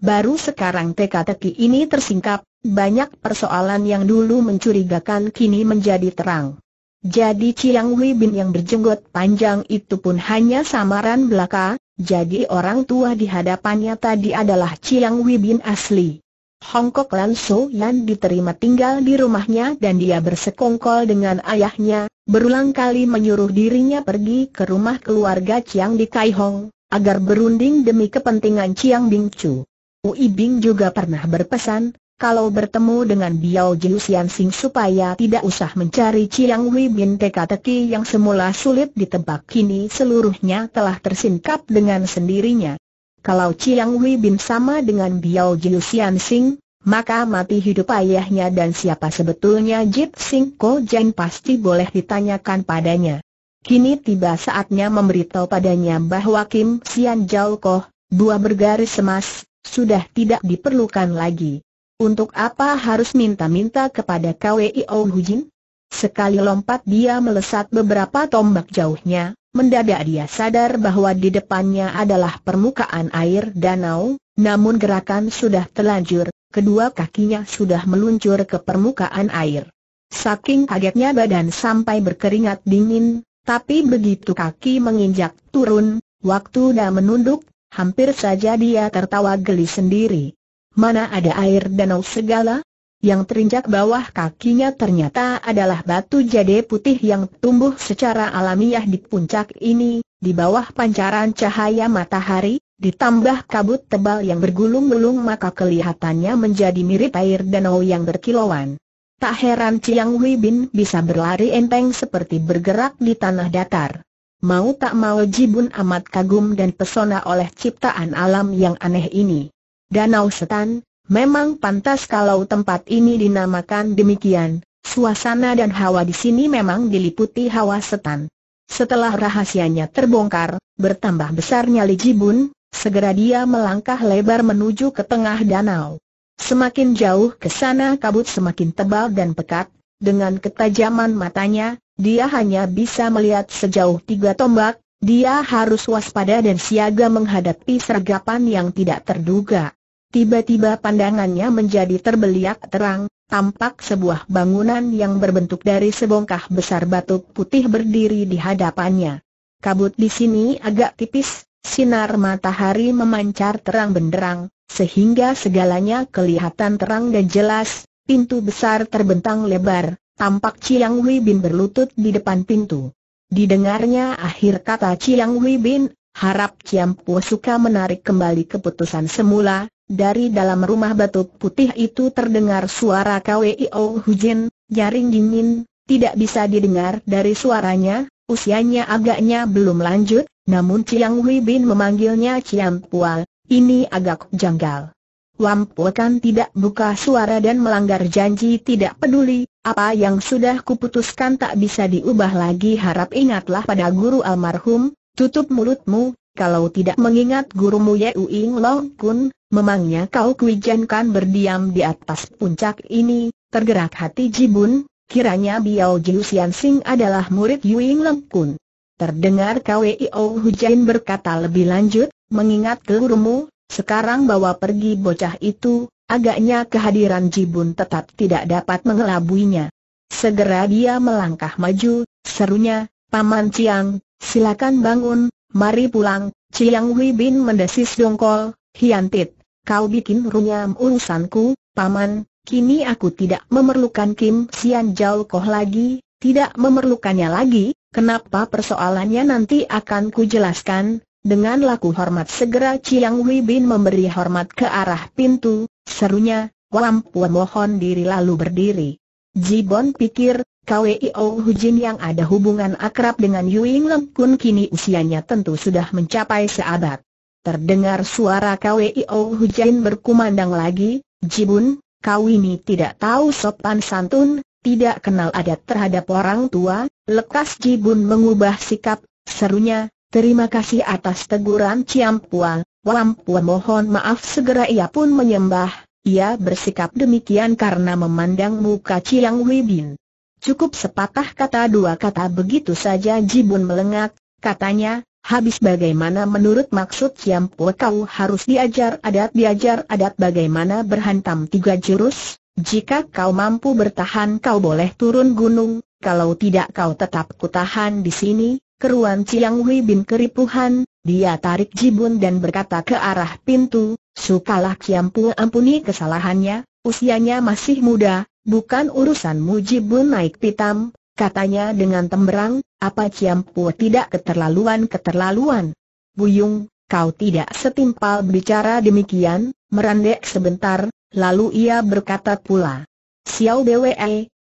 Baru sekarang teka-teki ini tersingkap, banyak persoalan yang dulu mencurigakan kini menjadi terang. Jadi Chiang Wei yang berjenggot panjang itu pun hanya samaran belaka, jadi orang tua di hadapannya tadi adalah Chiang Wibin asli. Hongkok Lan So Yan diterima tinggal di rumahnya dan dia bersekongkol dengan ayahnya, berulang kali menyuruh dirinya pergi ke rumah keluarga Chiang di Kaihong, agar berunding demi kepentingan Chiang Bing Chu. Ui Bing juga pernah berpesan, kalau bertemu dengan Biao Jiusian Sing supaya tidak usah mencari Chiang Wei Bin teka-teki yang semula sulit ditebak kini seluruhnya telah tersingkap dengan sendirinya. Kalau Chiang Wei Bin sama dengan Biao Jiusian Sing, maka mati hidup ayahnya dan siapa sebetulnya Jit Sing Ko Jen pasti boleh ditanyakan padanya. Kini tiba saatnya memberitahu padanya bahwa Kim Sian Jauh Koh, dua bergaris emas, sudah tidak diperlukan lagi. Untuk apa harus minta-minta kepada KWIO Hujin? Sekali lompat dia melesat beberapa tombak jauhnya, mendadak dia sadar bahwa di depannya adalah permukaan air danau, namun gerakan sudah telanjur, kedua kakinya sudah meluncur ke permukaan air. Saking kagetnya badan sampai berkeringat dingin, tapi begitu kaki menginjak turun, waktu dah menunduk, hampir saja dia tertawa geli sendiri mana ada air danau segala? Yang terinjak bawah kakinya ternyata adalah batu jade putih yang tumbuh secara alamiah di puncak ini, di bawah pancaran cahaya matahari, ditambah kabut tebal yang bergulung-gulung maka kelihatannya menjadi mirip air danau yang berkilauan. Tak heran Chiang Hui Bin bisa berlari enteng seperti bergerak di tanah datar. Mau tak mau Jibun amat kagum dan pesona oleh ciptaan alam yang aneh ini. Danau Setan, memang pantas kalau tempat ini dinamakan demikian, suasana dan hawa di sini memang diliputi hawa setan. Setelah rahasianya terbongkar, bertambah besarnya Li Jibun, segera dia melangkah lebar menuju ke tengah danau. Semakin jauh ke sana kabut semakin tebal dan pekat, dengan ketajaman matanya, dia hanya bisa melihat sejauh tiga tombak, dia harus waspada dan siaga menghadapi sergapan yang tidak terduga. Tiba-tiba pandangannya menjadi terbeliak terang, tampak sebuah bangunan yang berbentuk dari sebongkah besar batu putih berdiri di hadapannya. Kabut di sini agak tipis, sinar matahari memancar terang benderang, sehingga segalanya kelihatan terang dan jelas, pintu besar terbentang lebar, tampak Chiang Wei Bin berlutut di depan pintu. Didengarnya akhir kata Chiang Wei Bin, harap Chiang Po suka menarik kembali keputusan semula, dari dalam rumah batu putih itu terdengar suara Kweo Hujin, nyaring dingin, tidak bisa didengar dari suaranya, usianya agaknya belum lanjut, namun Chiang Hui Bin memanggilnya Ciang Pual, ini agak janggal. Wampu kan tidak buka suara dan melanggar janji tidak peduli, apa yang sudah kuputuskan tak bisa diubah lagi harap ingatlah pada guru almarhum, tutup mulutmu, kalau tidak mengingat gurumu Yeu Uing Long Kun, Memangnya kau kuijankan berdiam di atas puncak ini, tergerak hati Jibun, kiranya Biao Jiu Sian Sing adalah murid Yuing Leng Kun. Terdengar Kweo Hujain berkata lebih lanjut, mengingat gurumu, sekarang bawa pergi bocah itu, agaknya kehadiran Jibun tetap tidak dapat mengelabuinya. Segera dia melangkah maju, serunya, Paman Ciang, silakan bangun, mari pulang, Chiang Hui Bin mendesis dongkol, hiantit kau bikin runyam urusanku, Paman, kini aku tidak memerlukan Kim Sian Jauh Koh lagi, tidak memerlukannya lagi, kenapa persoalannya nanti akan kujelaskan, dengan laku hormat segera Chiang Hui Bin memberi hormat ke arah pintu, serunya, Wampu mohon diri lalu berdiri. Jibon pikir, KWIO Hujin yang ada hubungan akrab dengan Yuing Leng Kun kini usianya tentu sudah mencapai seabad. Terdengar suara Kwio Hujain berkumandang lagi, Jibun, kau ini tidak tahu sopan santun, tidak kenal adat terhadap orang tua, lekas Jibun mengubah sikap, serunya, terima kasih atas teguran Ciampua, Wampua mohon maaf segera ia pun menyembah, ia bersikap demikian karena memandang muka Ciang Wibin. Cukup sepatah kata dua kata begitu saja Jibun melengak, katanya, Habis bagaimana menurut maksud Siam Po kau harus diajar adat diajar adat bagaimana berhantam tiga jurus? Jika kau mampu bertahan kau boleh turun gunung, kalau tidak kau tetap kutahan di sini, keruan Ciang Hui bin keripuhan, dia tarik jibun dan berkata ke arah pintu, Sukalah Kiam ampuni kesalahannya, usianya masih muda, bukan urusanmu jibun naik pitam, katanya dengan temberang, apa Ciampu tidak keterlaluan-keterlaluan? Buyung, kau tidak setimpal bicara demikian, merendek sebentar, lalu ia berkata pula. Xiao Bwe,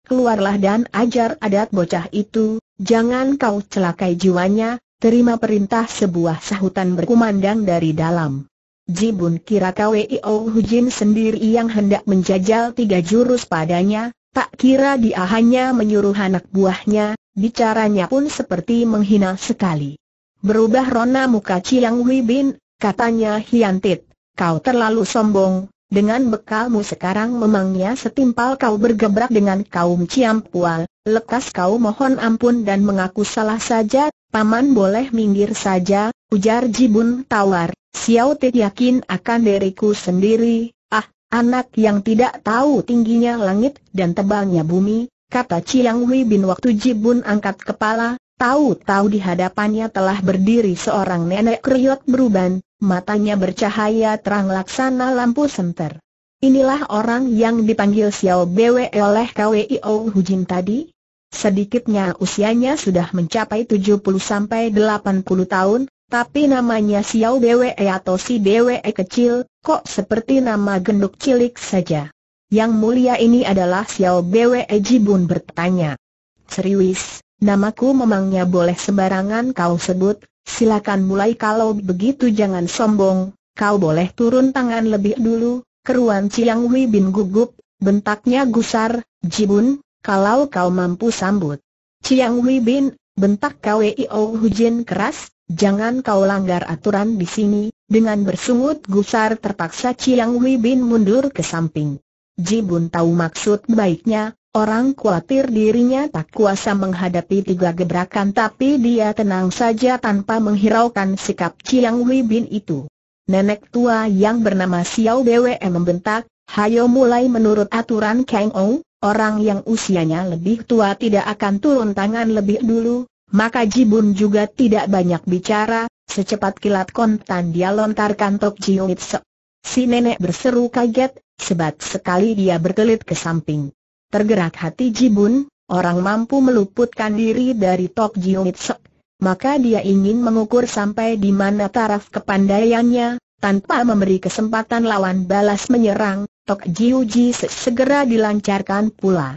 keluarlah dan ajar adat bocah itu, jangan kau celakai jiwanya, terima perintah sebuah sahutan berkumandang dari dalam. Jibun kira KWIO Hujin sendiri yang hendak menjajal tiga jurus padanya, Tak kira dia hanya menyuruh anak buahnya, bicaranya pun seperti menghina sekali. Berubah rona muka Chiang Wei Bin, katanya Hiantit, kau terlalu sombong, dengan bekalmu sekarang memangnya setimpal kau bergebrak dengan kaum Ciampual, lekas kau mohon ampun dan mengaku salah saja, paman boleh minggir saja, ujar Jibun Tawar, Xiao Tit yakin akan diriku sendiri, Anak yang tidak tahu tingginya langit dan tebalnya bumi, kata Chiang Wei Bin waktu Jibun angkat kepala, tahu-tahu di hadapannya telah berdiri seorang nenek kriot beruban, matanya bercahaya terang laksana lampu senter. Inilah orang yang dipanggil Xiao Bwe oleh KWIO Hujin tadi? Sedikitnya usianya sudah mencapai 70-80 tahun, tapi namanya Xiao Bwe atau si Bwe kecil, kok seperti nama genduk cilik saja. Yang mulia ini adalah Xiao Bwe Jibun bertanya. Serius, namaku memangnya boleh sembarangan kau sebut, silakan mulai kalau begitu jangan sombong, kau boleh turun tangan lebih dulu, keruan Chiang Wei bin gugup, bentaknya gusar, Jibun, kalau kau mampu sambut. Chiang Wei bin, bentak Kwei Hujin keras, Jangan kau langgar aturan di sini, dengan bersungut gusar terpaksa Chiang Wei Bin mundur ke samping. Ji Bun tahu maksud baiknya, orang khawatir dirinya tak kuasa menghadapi tiga gebrakan tapi dia tenang saja tanpa menghiraukan sikap Chiang Wei Bin itu. Nenek tua yang bernama Xiao Bwe membentak, Hayo mulai menurut aturan Kang Ou, orang yang usianya lebih tua tidak akan turun tangan lebih dulu, maka Jibun juga tidak banyak bicara, secepat kilat kontan dia lontarkan Tok Jiuitse. Si nenek berseru kaget, sebat sekali dia berkelit ke samping. Tergerak hati Jibun, orang mampu meluputkan diri dari Tok Jiuitse. Maka dia ingin mengukur sampai di mana taraf kepandaiannya, tanpa memberi kesempatan lawan balas menyerang, Tok Jiuji segera dilancarkan pula.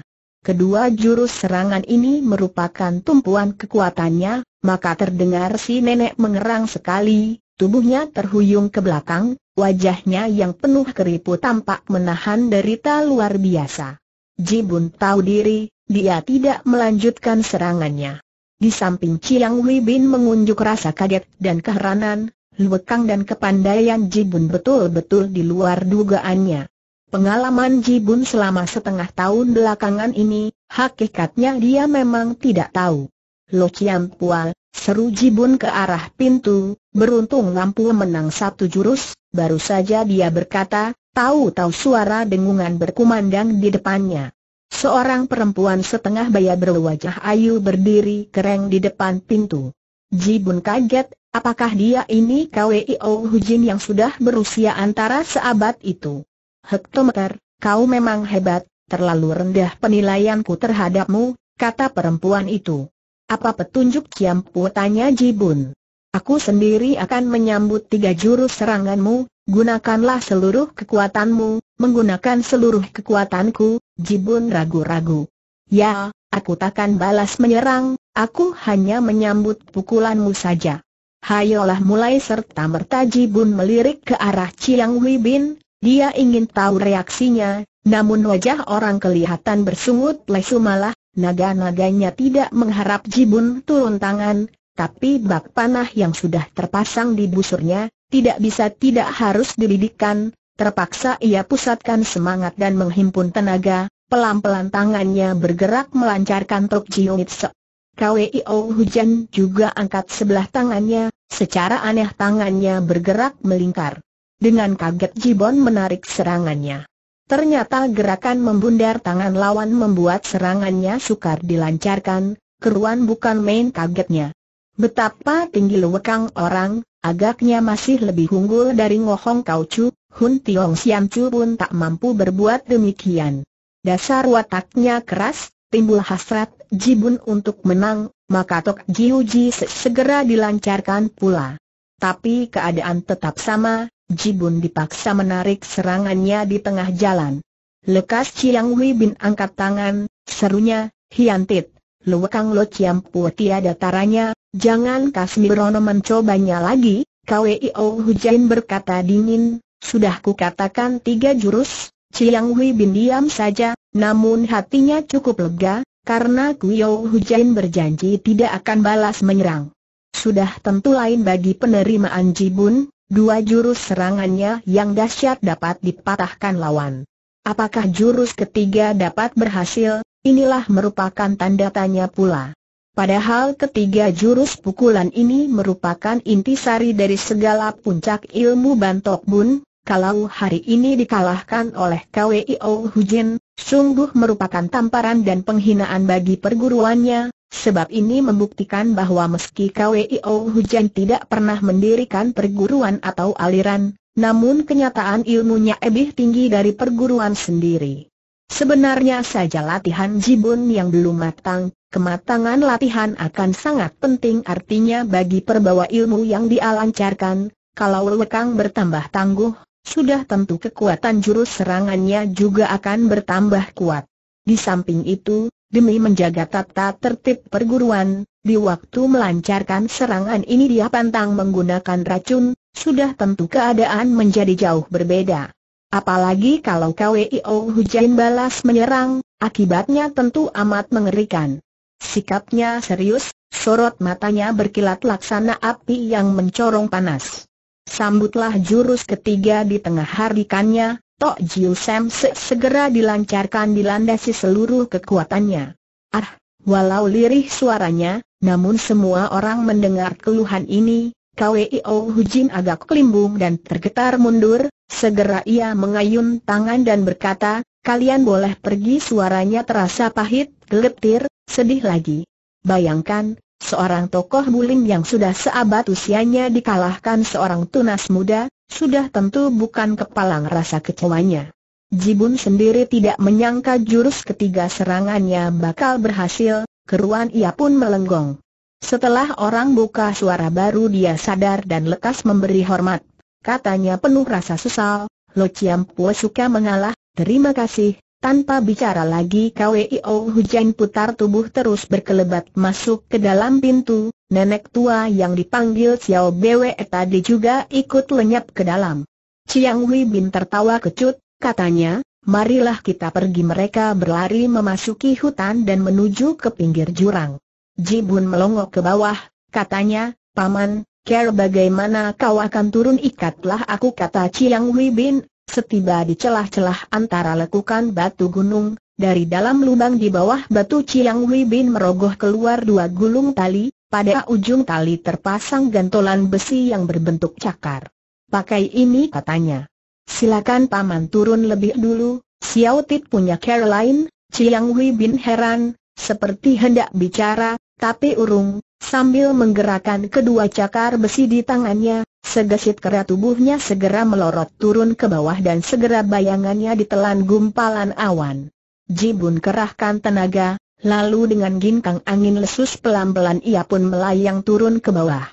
Kedua jurus serangan ini merupakan tumpuan kekuatannya, maka terdengar si nenek mengerang sekali, tubuhnya terhuyung ke belakang, wajahnya yang penuh keriput tampak menahan derita luar biasa. Jibun tahu diri, dia tidak melanjutkan serangannya. Di samping Chiang Wei Bin mengunjuk rasa kaget dan keheranan, luekang dan kepandaian Jibun betul-betul di luar dugaannya. Pengalaman Jibun selama setengah tahun belakangan ini, hakikatnya dia memang tidak tahu. Lo Chiam Pual, seru Jibun ke arah pintu, beruntung lampu menang satu jurus, baru saja dia berkata, tahu-tahu suara dengungan berkumandang di depannya. Seorang perempuan setengah baya berwajah ayu berdiri kereng di depan pintu. Jibun kaget, apakah dia ini KWIO Hujin yang sudah berusia antara seabad itu? Hektometer, kau memang hebat, terlalu rendah penilaianku terhadapmu, kata perempuan itu. Apa petunjuk Ciampu tanya Jibun. Aku sendiri akan menyambut tiga jurus seranganmu, gunakanlah seluruh kekuatanmu, menggunakan seluruh kekuatanku, Jibun ragu-ragu. Ya, aku takkan balas menyerang, aku hanya menyambut pukulanmu saja. Hayolah mulai serta merta Jibun melirik ke arah Chiang Wei Bin, dia ingin tahu reaksinya, namun wajah orang kelihatan bersungut lesu malah, naga-naganya tidak mengharap Jibun turun tangan, tapi bak panah yang sudah terpasang di busurnya, tidak bisa tidak harus dibidikkan, terpaksa ia pusatkan semangat dan menghimpun tenaga, pelan-pelan tangannya bergerak melancarkan truk jiumitse. KWIO Hujan juga angkat sebelah tangannya, secara aneh tangannya bergerak melingkar. Dengan kaget Jibon menarik serangannya. Ternyata gerakan membundar tangan lawan membuat serangannya sukar dilancarkan, keruan bukan main kagetnya. Betapa tinggi lewekang orang, agaknya masih lebih unggul dari Ngohong Kaucu, Hun Tiong Siam Chu pun tak mampu berbuat demikian. Dasar wataknya keras, timbul hasrat Jibun untuk menang, maka Tok Ji segera dilancarkan pula. Tapi keadaan tetap sama, Jibun dipaksa menarik serangannya di tengah jalan. Lekas Chiang Wei Bin angkat tangan, serunya, Hiantit, Luwakang Lo Chiam Pu tiada taranya, jangan Kasmirono mencobanya lagi, KWIO Hujain berkata dingin, sudah ku katakan tiga jurus, Chiang Wei Bin diam saja, namun hatinya cukup lega, karena Kuyo Hujain berjanji tidak akan balas menyerang. Sudah tentu lain bagi penerimaan Jibun, Dua jurus serangannya yang dahsyat dapat dipatahkan lawan. Apakah jurus ketiga dapat berhasil? Inilah merupakan tanda tanya pula. Padahal ketiga jurus pukulan ini merupakan intisari dari segala puncak ilmu Bantok Bun, kalau hari ini dikalahkan oleh KWIO Hujin, sungguh merupakan tamparan dan penghinaan bagi perguruannya, Sebab ini membuktikan bahwa meski KWIO Hujan tidak pernah mendirikan perguruan atau aliran, namun kenyataan ilmunya lebih tinggi dari perguruan sendiri. Sebenarnya saja latihan jibun yang belum matang, kematangan latihan akan sangat penting artinya bagi perbawa ilmu yang dialancarkan, kalau lekang bertambah tangguh, sudah tentu kekuatan jurus serangannya juga akan bertambah kuat. Di samping itu, Demi menjaga tata tertib perguruan, di waktu melancarkan serangan ini dia pantang menggunakan racun, sudah tentu keadaan menjadi jauh berbeda. Apalagi kalau KWIO hujan balas menyerang, akibatnya tentu amat mengerikan. Sikapnya serius, sorot matanya berkilat laksana api yang mencorong panas. Sambutlah jurus ketiga di tengah hardikannya. Tok Jiu Sam segera dilancarkan dilandasi seluruh kekuatannya. Ah, walau lirih suaranya, namun semua orang mendengar keluhan ini, Hu Jin agak kelimbung dan tergetar mundur, segera ia mengayun tangan dan berkata, kalian boleh pergi suaranya terasa pahit, geletir, sedih lagi. Bayangkan, seorang tokoh bulim yang sudah seabad usianya dikalahkan seorang tunas muda, sudah tentu bukan kepalang rasa kecewanya. Jibun sendiri tidak menyangka jurus ketiga serangannya bakal berhasil, keruan ia pun melenggong. Setelah orang buka suara baru dia sadar dan lekas memberi hormat. Katanya penuh rasa sesal. Lo Chiam suka mengalah, terima kasih, tanpa bicara lagi KWIO Hujan putar tubuh terus berkelebat masuk ke dalam pintu, nenek tua yang dipanggil Xiao Bwe tadi juga ikut lenyap ke dalam. Chiang Hui Bin tertawa kecut, katanya, marilah kita pergi mereka berlari memasuki hutan dan menuju ke pinggir jurang. Ji Bun melongok ke bawah, katanya, Paman, Care bagaimana kau akan turun ikatlah aku kata Chiang Hui Bin Setiba di celah-celah antara lekukan batu gunung, dari dalam lubang di bawah batu Ciang bin merogoh keluar dua gulung tali, pada ujung tali terpasang gantolan besi yang berbentuk cakar. Pakai ini katanya. Silakan paman turun lebih dulu, Xiao Tit punya Caroline, Ciang bin heran, seperti hendak bicara, tapi urung, Sambil menggerakkan kedua cakar besi di tangannya, segesit kera tubuhnya segera melorot turun ke bawah dan segera bayangannya ditelan gumpalan awan. Jibun kerahkan tenaga, lalu dengan ginkang angin lesus pelan-pelan ia pun melayang turun ke bawah.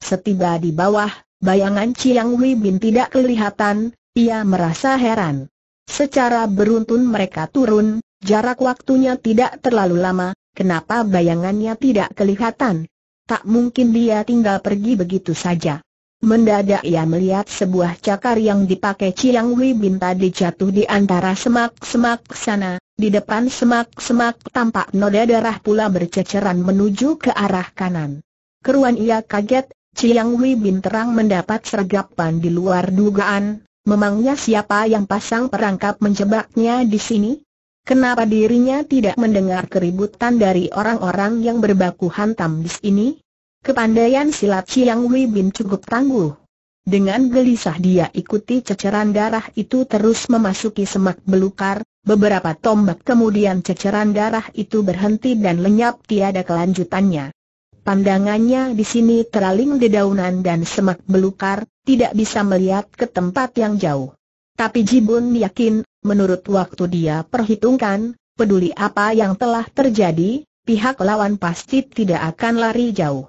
Setiba di bawah, bayangan Chiang Wei Bin tidak kelihatan, ia merasa heran. Secara beruntun mereka turun, jarak waktunya tidak terlalu lama, Kenapa bayangannya tidak kelihatan? Tak mungkin dia tinggal pergi begitu saja. Mendadak ia melihat sebuah cakar yang dipakai Chiang Wei Bin tadi jatuh di antara semak-semak sana, di depan semak-semak tampak noda darah pula berceceran menuju ke arah kanan. Keruan ia kaget, Chiang Wei Bin terang mendapat sergapan di luar dugaan, memangnya siapa yang pasang perangkap menjebaknya di sini? Kenapa dirinya tidak mendengar keributan dari orang-orang yang berbaku hantam di sini? Kepandaian silat Chiang Wei Bin cukup tangguh. Dengan gelisah dia ikuti ceceran darah itu terus memasuki semak belukar, beberapa tombak kemudian ceceran darah itu berhenti dan lenyap tiada kelanjutannya. Pandangannya di sini teraling dedaunan dan semak belukar, tidak bisa melihat ke tempat yang jauh. Tapi Jibun yakin menurut waktu dia perhitungkan, peduli apa yang telah terjadi, pihak lawan pasti tidak akan lari jauh.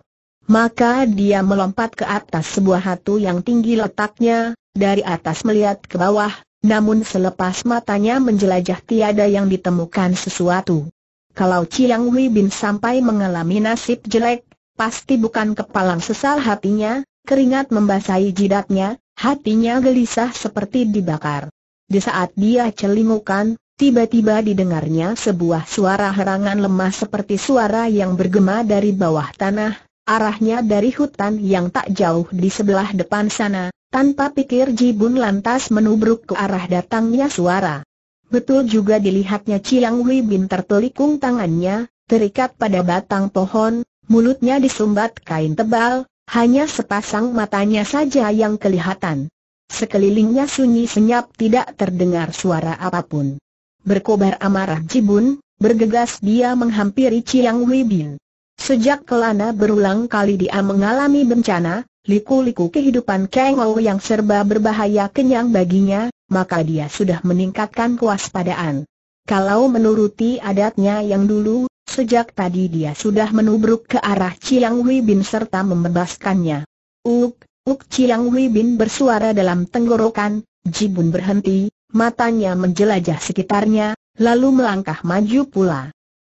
Maka dia melompat ke atas sebuah hatu yang tinggi letaknya, dari atas melihat ke bawah, namun selepas matanya menjelajah tiada yang ditemukan sesuatu. Kalau Chiang Hui Bin sampai mengalami nasib jelek, pasti bukan kepalang sesal hatinya, keringat membasahi jidatnya, hatinya gelisah seperti dibakar. Di saat dia celingukan, tiba-tiba didengarnya sebuah suara herangan lemah seperti suara yang bergema dari bawah tanah, arahnya dari hutan yang tak jauh di sebelah depan sana, tanpa pikir Jibun lantas menubruk ke arah datangnya suara. Betul juga dilihatnya Ciang Wei Bin tertelikung tangannya, terikat pada batang pohon, mulutnya disumbat kain tebal, hanya sepasang matanya saja yang kelihatan. Sekelilingnya sunyi senyap tidak terdengar suara apapun. Berkobar amarah Jibun, bergegas dia menghampiri Chiang Wibin. Sejak kelana berulang kali dia mengalami bencana, liku-liku kehidupan Kang Ou yang serba berbahaya kenyang baginya, maka dia sudah meningkatkan kewaspadaan. Kalau menuruti adatnya yang dulu, sejak tadi dia sudah menubruk ke arah Chiang Wei Bin serta membebaskannya. Uk, Uk Chiang Hui Bin bersuara dalam tenggorokan, Jibun berhenti, matanya menjelajah sekitarnya, lalu melangkah maju pula.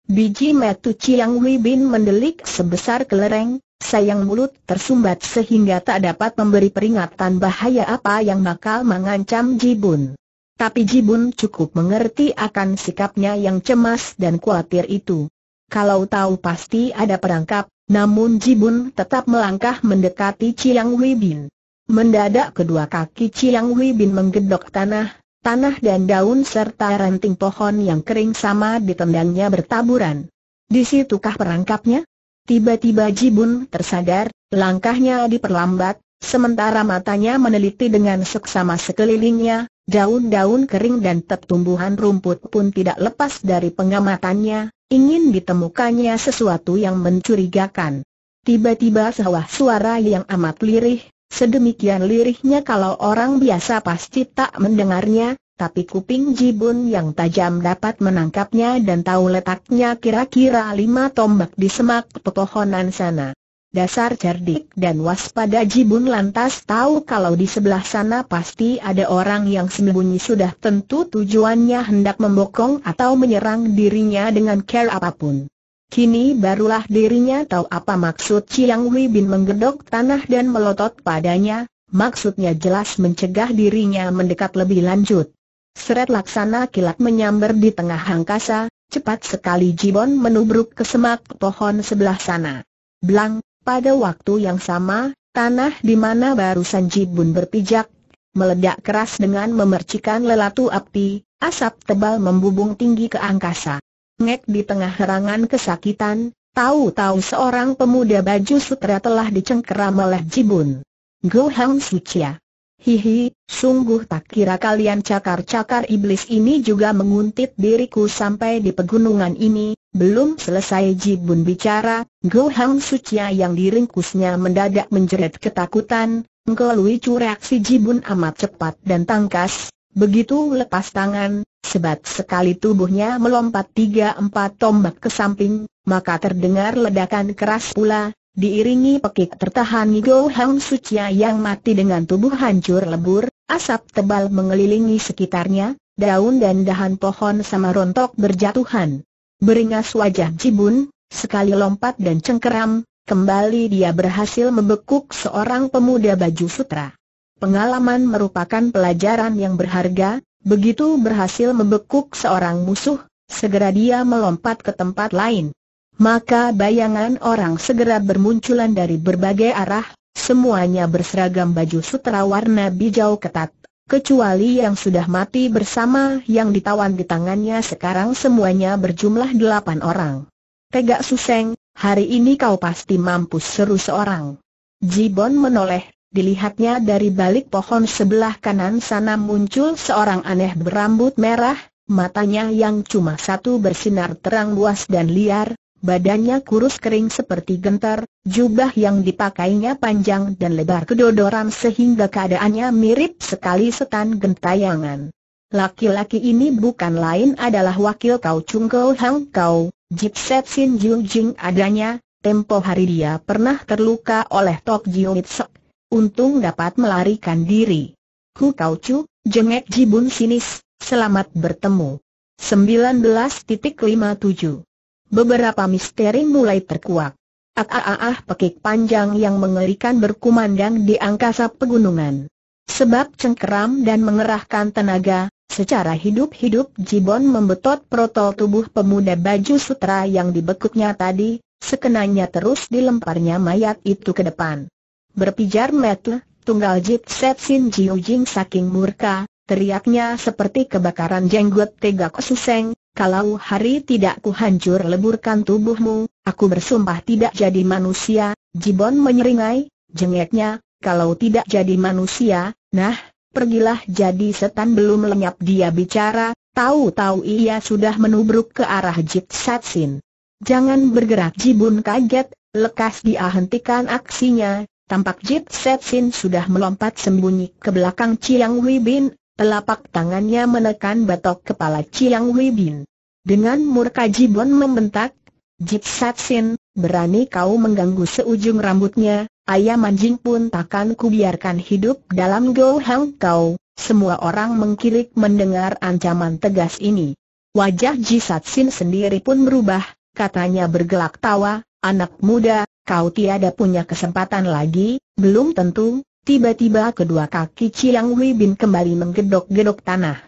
Biji metu Chiang Hui Bin mendelik sebesar kelereng, sayang mulut tersumbat sehingga tak dapat memberi peringatan bahaya apa yang bakal mengancam Jibun. Tapi Jibun cukup mengerti akan sikapnya yang cemas dan khawatir itu. Kalau tahu pasti ada perangkap, namun Jibun tetap melangkah mendekati Chiang Wibin. Mendadak kedua kaki Chiang Wibin menggedok tanah, tanah dan daun serta ranting pohon yang kering sama ditendangnya bertaburan. Di situkah perangkapnya? Tiba-tiba Jibun tersadar, langkahnya diperlambat, sementara matanya meneliti dengan seksama sekelilingnya, Daun-daun kering dan tetumbuhan rumput pun tidak lepas dari pengamatannya, Ingin ditemukannya sesuatu yang mencurigakan. Tiba-tiba sebuah suara yang amat lirih, sedemikian lirihnya kalau orang biasa pasti tak mendengarnya, tapi kuping Jibun yang tajam dapat menangkapnya dan tahu letaknya kira-kira lima tombak di semak pepohonan sana dasar cerdik dan waspada Jibun lantas tahu kalau di sebelah sana pasti ada orang yang sembunyi sudah tentu tujuannya hendak membokong atau menyerang dirinya dengan care apapun. Kini barulah dirinya tahu apa maksud Chiang Wei Bin menggedok tanah dan melotot padanya, maksudnya jelas mencegah dirinya mendekat lebih lanjut. Seret laksana kilat menyambar di tengah angkasa, Cepat sekali Jibon menubruk ke semak pohon sebelah sana. Blang, pada waktu yang sama, tanah di mana barusan Jibun berpijak, meledak keras dengan memercikan lelatu api, asap tebal membubung tinggi ke angkasa. Ngek di tengah herangan kesakitan, tahu-tahu seorang pemuda baju sutra telah dicengkeram oleh Jibun. Go Hang Sucia. Hihi, sungguh tak kira kalian cakar-cakar iblis ini juga menguntit diriku sampai di pegunungan ini, belum selesai Jibun bicara, Go Hang Sucia yang diringkusnya mendadak menjerit ketakutan, Ngo Lui Chu reaksi Jibun amat cepat dan tangkas, begitu lepas tangan, sebat sekali tubuhnya melompat tiga empat tombak ke samping, maka terdengar ledakan keras pula, diiringi pekik tertahan Go Hang Sucia yang mati dengan tubuh hancur lebur, asap tebal mengelilingi sekitarnya, daun dan dahan pohon sama rontok berjatuhan. Beringas wajah Jibun, sekali lompat dan cengkeram, kembali dia berhasil membekuk seorang pemuda baju sutra. Pengalaman merupakan pelajaran yang berharga, begitu berhasil membekuk seorang musuh, segera dia melompat ke tempat lain. Maka bayangan orang segera bermunculan dari berbagai arah, semuanya berseragam baju sutra warna hijau ketat kecuali yang sudah mati bersama yang ditawan di tangannya sekarang semuanya berjumlah delapan orang. Tegak Suseng, hari ini kau pasti mampus seru seorang. Jibon menoleh, dilihatnya dari balik pohon sebelah kanan sana muncul seorang aneh berambut merah, matanya yang cuma satu bersinar terang luas dan liar, Badannya kurus kering seperti gentar, jubah yang dipakainya panjang dan lebar kedodoran sehingga keadaannya mirip sekali setan gentayangan. Laki-laki ini bukan lain adalah wakil Kau Chung Kau Hang Kau, Jip Set Sin Jiu Jing adanya, tempo hari dia pernah terluka oleh Tok Jiu Sek. Untung dapat melarikan diri. Ku Kau Chu, jengek Jibun Sinis, selamat bertemu. 19.57 Beberapa misteri mulai terkuak. Ah pekik panjang yang mengerikan berkumandang di angkasa pegunungan. Sebab cengkeram dan mengerahkan tenaga, secara hidup-hidup Jibon membetot protol tubuh pemuda baju sutra yang dibekuknya tadi, sekenanya terus dilemparnya mayat itu ke depan. Berpijar metel, tunggal Jip Setsin Jiu Jing saking murka, teriaknya seperti kebakaran jenggot tegak suseng, kalau hari tidak kuhancur leburkan tubuhmu, aku bersumpah tidak jadi manusia, Jibon menyeringai, jengeknya, kalau tidak jadi manusia, nah, pergilah jadi setan belum lenyap dia bicara, tahu-tahu ia sudah menubruk ke arah Jit Satsin. Jangan bergerak Jibun kaget, lekas dia hentikan aksinya, tampak Jit Setsin sudah melompat sembunyi ke belakang Chiang Hui Bin, Telapak tangannya menekan batok kepala Chiang Hui Bin. Dengan murka Jibon membentak, Jip Satsin, berani kau mengganggu seujung rambutnya, ayam anjing pun takkan kubiarkan hidup dalam Go Hang kau. Semua orang mengkilik mendengar ancaman tegas ini. Wajah Ji Satsin sendiri pun berubah, katanya bergelak tawa, anak muda, kau tiada punya kesempatan lagi, belum tentu, Tiba-tiba kedua kaki Chiang Wei Bin kembali menggedok-gedok tanah.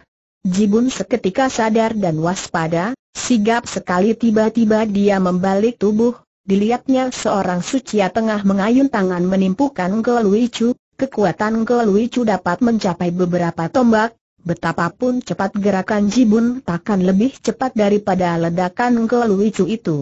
Jibun seketika sadar dan waspada, sigap sekali tiba-tiba dia membalik tubuh, dilihatnya seorang sucia tengah mengayun tangan menimpukan ke Chu, kekuatan ke Chu dapat mencapai beberapa tombak, betapapun cepat gerakan Jibun takkan lebih cepat daripada ledakan ke Chu itu.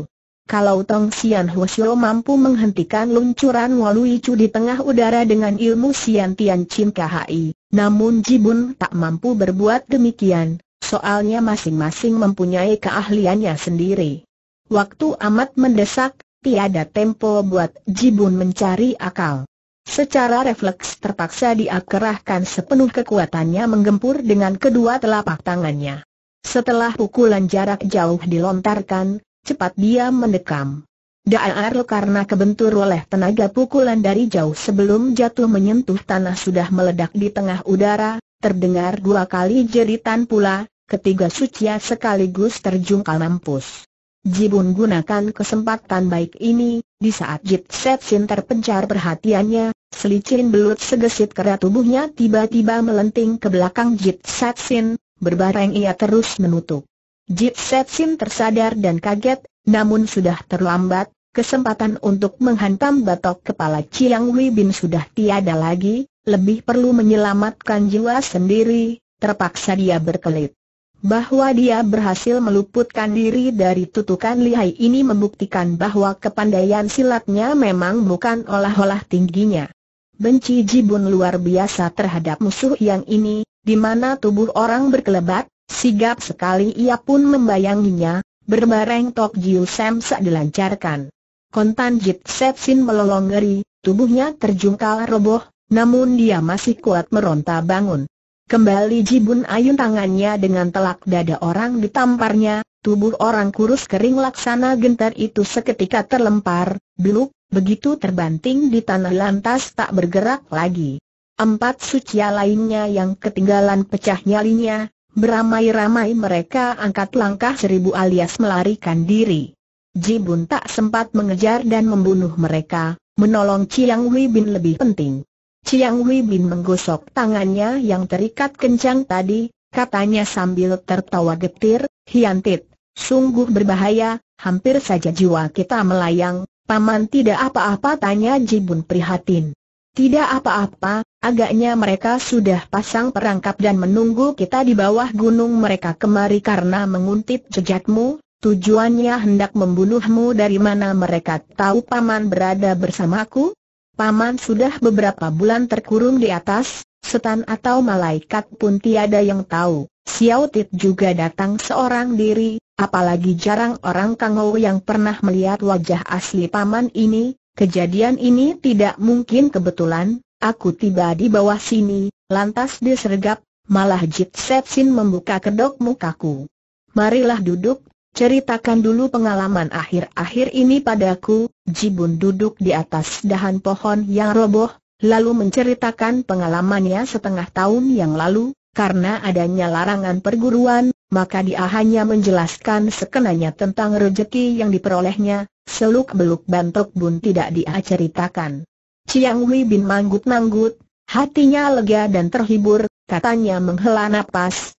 Kalau Tong Sian Hwasyo mampu menghentikan luncuran Walui Chu di tengah udara dengan ilmu Sian Tian Chin KHI, namun Jibun tak mampu berbuat demikian, soalnya masing-masing mempunyai keahliannya sendiri. Waktu amat mendesak, tiada tempo buat Jibun mencari akal. Secara refleks terpaksa diakerahkan sepenuh kekuatannya menggempur dengan kedua telapak tangannya. Setelah pukulan jarak jauh dilontarkan, cepat dia mendekam. Daar karena kebentur oleh tenaga pukulan dari jauh sebelum jatuh menyentuh tanah sudah meledak di tengah udara, terdengar dua kali jeritan pula, ketiga sucia sekaligus terjungkal mampus. Jibun gunakan kesempatan baik ini, di saat Jit Set terpencar perhatiannya, selicin belut segesit kera tubuhnya tiba-tiba melenting ke belakang Jit Set Sin, berbareng ia terus menutup. Jit Setsin tersadar dan kaget, namun sudah terlambat, kesempatan untuk menghantam batok kepala Chiang Wei Bin sudah tiada lagi, lebih perlu menyelamatkan jiwa sendiri, terpaksa dia berkelit. Bahwa dia berhasil meluputkan diri dari tutukan lihai ini membuktikan bahwa kepandaian silatnya memang bukan olah-olah tingginya. Benci Jibun luar biasa terhadap musuh yang ini, di mana tubuh orang berkelebat, Sigap sekali ia pun membayanginya, berbareng Tok Jiu Sam sak dilancarkan. Kontan Jit Sin melolong ngeri, tubuhnya terjungkal roboh, namun dia masih kuat meronta bangun. Kembali Jibun Ayun tangannya dengan telak dada orang ditamparnya, tubuh orang kurus kering laksana gentar itu seketika terlempar, beluk, begitu terbanting di tanah lantas tak bergerak lagi. Empat sucia lainnya yang ketinggalan pecah nyalinya, Beramai-ramai mereka angkat langkah seribu alias melarikan diri. Jibun tak sempat mengejar dan membunuh mereka, menolong Chiang Wei Bin lebih penting. Chiang Wei Bin menggosok tangannya yang terikat kencang tadi, katanya sambil tertawa getir, Hiantit, sungguh berbahaya, hampir saja jiwa kita melayang, paman tidak apa-apa tanya Jibun prihatin. Tidak apa-apa, agaknya mereka sudah pasang perangkap dan menunggu kita di bawah gunung mereka kemari karena menguntit jejakmu, tujuannya hendak membunuhmu dari mana mereka tahu paman berada bersamaku? Paman sudah beberapa bulan terkurung di atas, setan atau malaikat pun tiada yang tahu. Xiao Tit juga datang seorang diri, apalagi jarang orang Kangou yang pernah melihat wajah asli paman ini, Kejadian ini tidak mungkin kebetulan, aku tiba di bawah sini, lantas disergap, malah Jit Setsin membuka kedok mukaku. Marilah duduk, ceritakan dulu pengalaman akhir-akhir ini padaku, Jibun duduk di atas dahan pohon yang roboh, lalu menceritakan pengalamannya setengah tahun yang lalu, karena adanya larangan perguruan, maka dia hanya menjelaskan sekenanya tentang rejeki yang diperolehnya, seluk-beluk Bantok Bun tidak dia ceritakan. Chiang Wei bin manggut-manggut, hatinya lega dan terhibur, katanya menghela napas,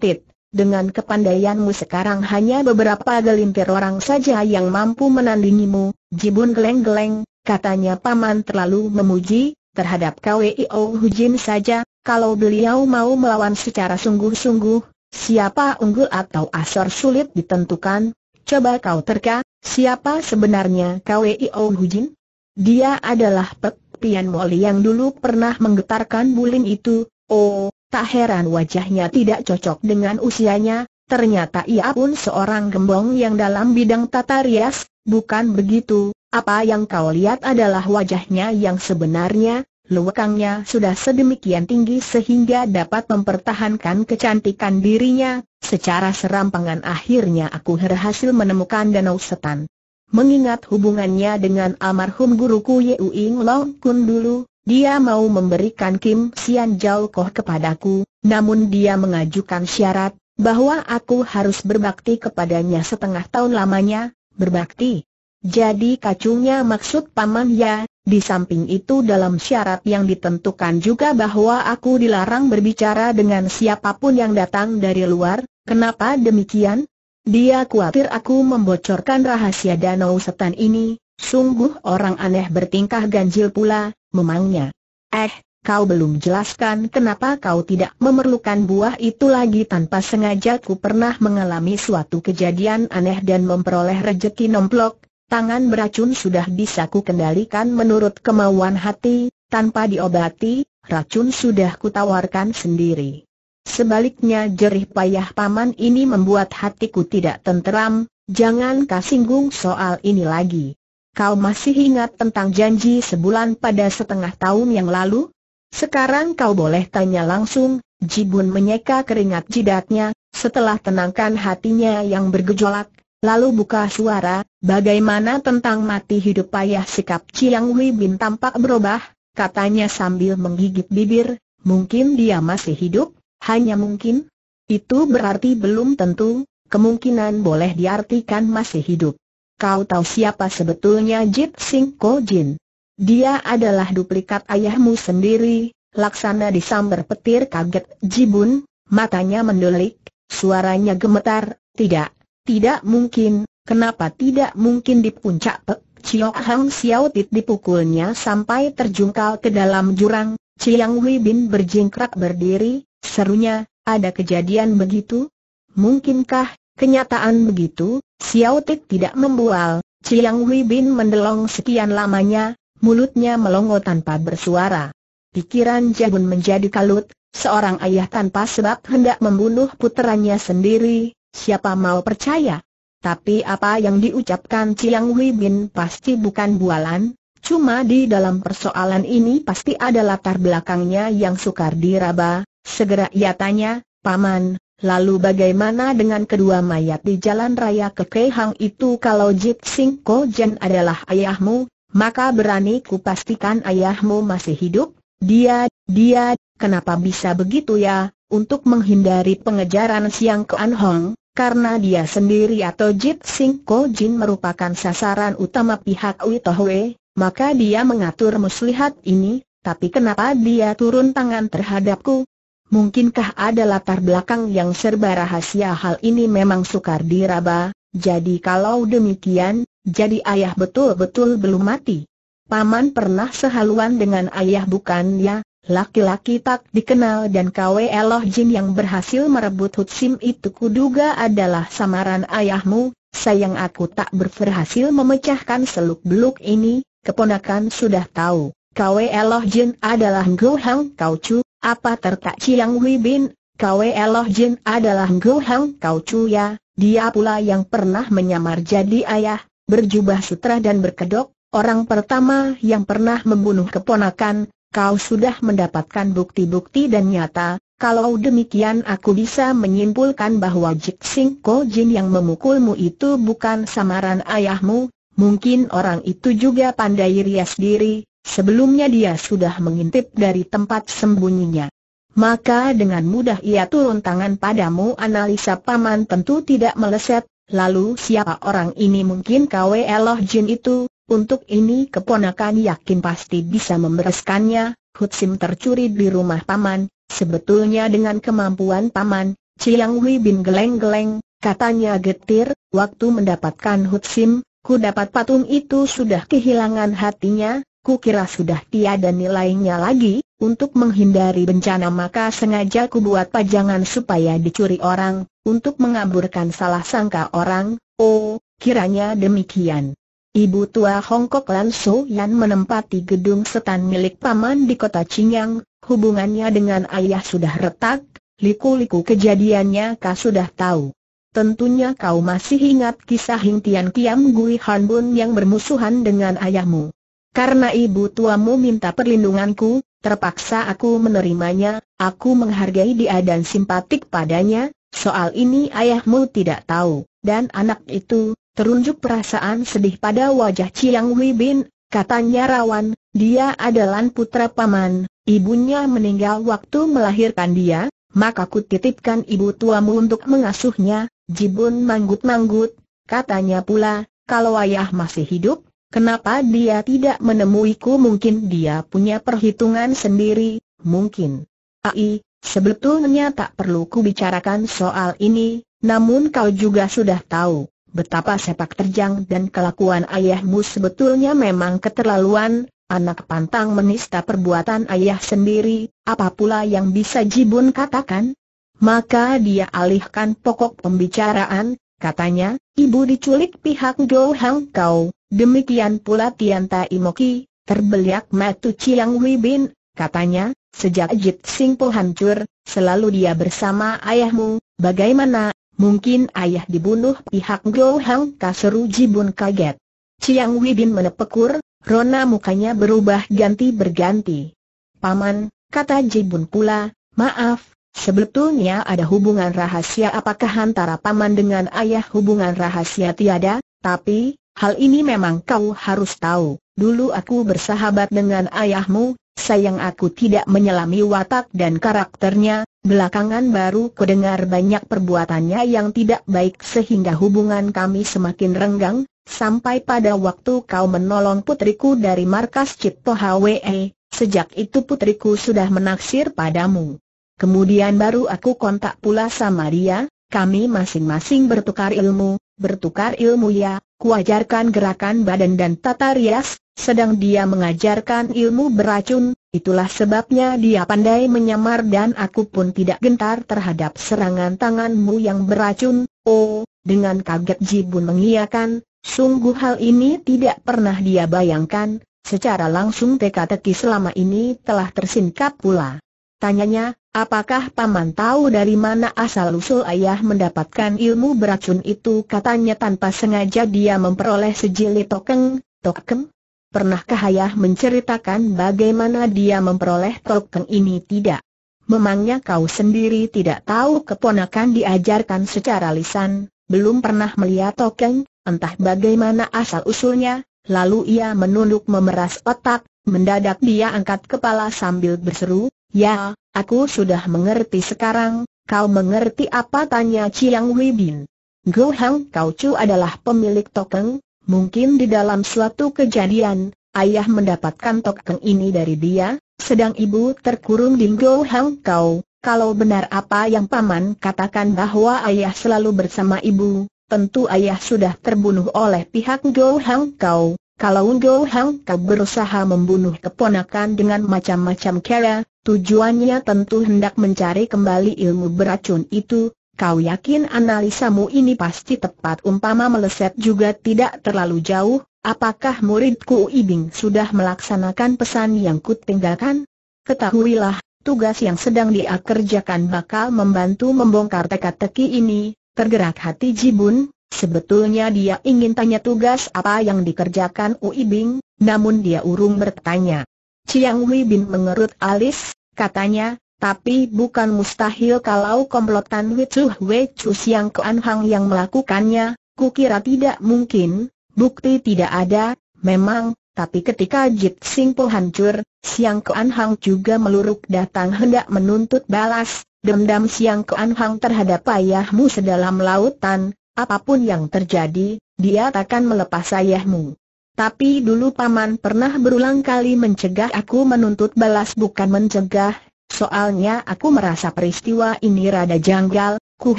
Tit, dengan kepandaianmu sekarang hanya beberapa gelintir orang saja yang mampu menandingimu, Jibun geleng-geleng, katanya paman terlalu memuji, terhadap KWIO Hujin saja, kalau beliau mau melawan secara sungguh-sungguh, siapa unggul atau asor sulit ditentukan, coba kau terka, Siapa sebenarnya Hu Hujin? Dia adalah Pek Pian Moli yang dulu pernah menggetarkan bulin itu, oh, tak heran wajahnya tidak cocok dengan usianya, ternyata ia pun seorang gembong yang dalam bidang tata rias, bukan begitu, apa yang kau lihat adalah wajahnya yang sebenarnya, Lewekangnya sudah sedemikian tinggi sehingga dapat mempertahankan kecantikan dirinya, secara serampangan akhirnya aku berhasil menemukan Danau Setan. Mengingat hubungannya dengan almarhum guruku Yeu Ing Long Kun dulu, dia mau memberikan Kim Sian Jauh Koh kepadaku, namun dia mengajukan syarat, bahwa aku harus berbakti kepadanya setengah tahun lamanya, berbakti. Jadi kacungnya maksud paman ya, di samping itu dalam syarat yang ditentukan juga bahwa aku dilarang berbicara dengan siapapun yang datang dari luar, kenapa demikian? Dia khawatir aku membocorkan rahasia danau setan ini, sungguh orang aneh bertingkah ganjil pula, memangnya. Eh, kau belum jelaskan kenapa kau tidak memerlukan buah itu lagi tanpa sengaja ku pernah mengalami suatu kejadian aneh dan memperoleh rejeki nomplok, Tangan beracun sudah bisa ku kendalikan menurut kemauan hati, tanpa diobati, racun sudah kutawarkan sendiri. Sebaliknya jerih payah paman ini membuat hatiku tidak tenteram, jangan kasinggung soal ini lagi. Kau masih ingat tentang janji sebulan pada setengah tahun yang lalu? Sekarang kau boleh tanya langsung, Jibun menyeka keringat jidatnya, setelah tenangkan hatinya yang bergejolak, Lalu buka suara, bagaimana tentang mati hidup payah sikap Chiang Hui Bin tampak berubah, katanya sambil menggigit bibir, mungkin dia masih hidup, hanya mungkin. Itu berarti belum tentu, kemungkinan boleh diartikan masih hidup. Kau tahu siapa sebetulnya Jit Sing Ko Jin? Dia adalah duplikat ayahmu sendiri, laksana disambar petir kaget Jibun, matanya mendelik, suaranya gemetar, tidak, tidak mungkin, kenapa tidak mungkin di puncak Pek Chiok Hang Xiao Tit dipukulnya sampai terjungkal ke dalam jurang, Chiang Hui Bin berjingkrak berdiri, serunya, ada kejadian begitu? Mungkinkah, kenyataan begitu, Xiao Tit tidak membual, Chiang Hui Bin mendelong sekian lamanya, mulutnya melongo tanpa bersuara. Pikiran Jabun menjadi kalut, seorang ayah tanpa sebab hendak membunuh puterannya sendiri, Siapa mau percaya? Tapi apa yang diucapkan Chiang Hui Bin pasti bukan bualan, cuma di dalam persoalan ini pasti ada latar belakangnya yang sukar diraba, segera ia tanya, Paman, lalu bagaimana dengan kedua mayat di jalan raya ke Kehang itu kalau Jit Sing Ko Jen adalah ayahmu, maka berani ku pastikan ayahmu masih hidup, dia, dia, kenapa bisa begitu ya, untuk menghindari pengejaran Siang Ke An Hong? karena dia sendiri atau Jit Sing Ko Jin merupakan sasaran utama pihak Ui Tohwe, maka dia mengatur muslihat ini, tapi kenapa dia turun tangan terhadapku? Mungkinkah ada latar belakang yang serba rahasia hal ini memang sukar diraba, jadi kalau demikian, jadi ayah betul-betul belum mati. Paman pernah sehaluan dengan ayah bukan ya? Laki-laki tak dikenal dan Kwe Eloh Jin yang berhasil merebut hut sim itu kuduga adalah samaran ayahmu, sayang aku tak berhasil memecahkan seluk-beluk ini, keponakan sudah tahu. Kwe Eloh Jin adalah Ngo Hang Kau Chu, apa tertak Chiang Hui Bin? Kwe Eloh Jin adalah Ngo Hang Kau Chu ya, dia pula yang pernah menyamar jadi ayah, berjubah sutra dan berkedok, orang pertama yang pernah membunuh keponakan, kau sudah mendapatkan bukti-bukti dan nyata, kalau demikian aku bisa menyimpulkan bahwa Jik Sing Ko Jin yang memukulmu itu bukan samaran ayahmu, mungkin orang itu juga pandai rias diri, sebelumnya dia sudah mengintip dari tempat sembunyinya. Maka dengan mudah ia turun tangan padamu analisa paman tentu tidak meleset, lalu siapa orang ini mungkin kau Eloh Jin itu, untuk ini keponakan yakin pasti bisa membereskannya, Hutsim tercuri di rumah paman, sebetulnya dengan kemampuan paman, Ciang Hui bin geleng-geleng, katanya getir, waktu mendapatkan Hutsim, ku dapat patung itu sudah kehilangan hatinya, ku kira sudah tiada nilainya lagi, untuk menghindari bencana maka sengaja ku buat pajangan supaya dicuri orang, untuk mengaburkan salah sangka orang, oh, kiranya demikian. Ibu tua Hongkok Lan So Yan menempati gedung setan milik paman di kota Qingyang, hubungannya dengan ayah sudah retak, liku-liku kejadiannya kau sudah tahu. Tentunya kau masih ingat kisah Hing Tian Kiam Gui Han Bun yang bermusuhan dengan ayahmu. Karena ibu tuamu minta perlindunganku, terpaksa aku menerimanya, aku menghargai dia dan simpatik padanya, soal ini ayahmu tidak tahu, dan anak itu, terunjuk perasaan sedih pada wajah Chiang wibin, katanya rawan, dia adalah putra paman, ibunya meninggal waktu melahirkan dia, maka kutitipkan ibu tuamu untuk mengasuhnya, Jibun manggut-manggut, katanya pula, kalau ayah masih hidup, kenapa dia tidak menemuiku mungkin dia punya perhitungan sendiri, mungkin. Ai, sebetulnya tak perlu ku bicarakan soal ini, namun kau juga sudah tahu, betapa sepak terjang dan kelakuan ayahmu sebetulnya memang keterlaluan, anak pantang menista perbuatan ayah sendiri, apa pula yang bisa Jibun katakan? Maka dia alihkan pokok pembicaraan, katanya, ibu diculik pihak Go Hang Kau, demikian pula Tian Tai Moki, terbeliak Matu Chiang Wibin, katanya, sejak Jit Sing Po hancur, selalu dia bersama ayahmu, bagaimana Mungkin ayah dibunuh pihak Go Hang Kaseru Jibun kaget. Chiang Wibin menepekur, Rona mukanya berubah ganti berganti. Paman, kata Jibun pula, maaf, sebetulnya ada hubungan rahasia apakah antara paman dengan ayah hubungan rahasia tiada, tapi, hal ini memang kau harus tahu. Dulu aku bersahabat dengan ayahmu, Sayang aku tidak menyelami watak dan karakternya, belakangan baru kudengar banyak perbuatannya yang tidak baik sehingga hubungan kami semakin renggang, sampai pada waktu kau menolong putriku dari markas Cipto HWE, sejak itu putriku sudah menaksir padamu. Kemudian baru aku kontak pula sama dia, kami masing-masing bertukar ilmu, bertukar ilmu ya, kuajarkan gerakan badan dan tata rias, sedang dia mengajarkan ilmu beracun, itulah sebabnya dia pandai menyamar dan aku pun tidak gentar terhadap serangan tanganmu yang beracun. Oh, dengan kaget Jibun mengiakan, sungguh hal ini tidak pernah dia bayangkan, secara langsung teka-teki selama ini telah tersingkap pula. Tanyanya, apakah Paman tahu dari mana asal-usul ayah mendapatkan ilmu beracun itu katanya tanpa sengaja dia memperoleh sejilid tokeng, tokem, Pernahkah ayah menceritakan bagaimana dia memperoleh tokeng ini tidak? Memangnya kau sendiri tidak tahu keponakan diajarkan secara lisan, belum pernah melihat token, entah bagaimana asal-usulnya, lalu ia menunduk memeras otak, mendadak dia angkat kepala sambil berseru, Ya, aku sudah mengerti sekarang, kau mengerti apa tanya Chiang Wibin? Gohang, Go Kau Chu adalah pemilik token? Mungkin di dalam suatu kejadian, ayah mendapatkan token ini dari dia, sedang ibu terkurung di Go Hang Kau. Kalau benar apa yang paman katakan bahwa ayah selalu bersama ibu, tentu ayah sudah terbunuh oleh pihak Go Hang Kau. Kalau Go Hang Kau berusaha membunuh keponakan dengan macam-macam cara, tujuannya tentu hendak mencari kembali ilmu beracun itu, Kau yakin analisamu ini pasti tepat umpama meleset juga tidak terlalu jauh, apakah muridku Uibing sudah melaksanakan pesan yang kutinggalkan? Ketahuilah, tugas yang sedang dia kerjakan bakal membantu membongkar teka-teki ini, tergerak hati Jibun, sebetulnya dia ingin tanya tugas apa yang dikerjakan Uibing, namun dia urung bertanya. Chiang Wei mengerut alis, katanya, tapi bukan mustahil kalau komplotan Wicu Wecu Siang Ke Kuan Hang yang melakukannya, kukira tidak mungkin, bukti tidak ada, memang, tapi ketika Jit Sing Po hancur, Siang Ke Kuan Hang juga meluruk datang hendak menuntut balas, dendam Siang Ke Kuan Hang terhadap ayahmu sedalam lautan, apapun yang terjadi, dia takkan melepas ayahmu. Tapi dulu paman pernah berulang kali mencegah aku menuntut balas bukan mencegah, Soalnya aku merasa peristiwa ini rada janggal, ku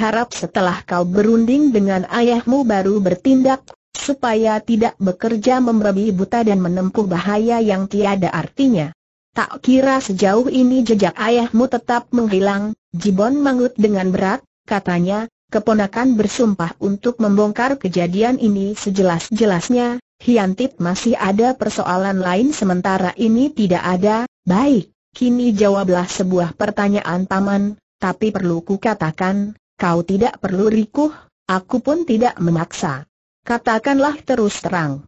harap setelah kau berunding dengan ayahmu baru bertindak, supaya tidak bekerja membabi buta dan menempuh bahaya yang tiada artinya. Tak kira sejauh ini jejak ayahmu tetap menghilang, Jibon mangut dengan berat, katanya, keponakan bersumpah untuk membongkar kejadian ini sejelas-jelasnya, Hiantit masih ada persoalan lain sementara ini tidak ada, baik, Kini jawablah sebuah pertanyaan taman, tapi perlu ku katakan, kau tidak perlu rikuh, aku pun tidak memaksa. Katakanlah terus terang.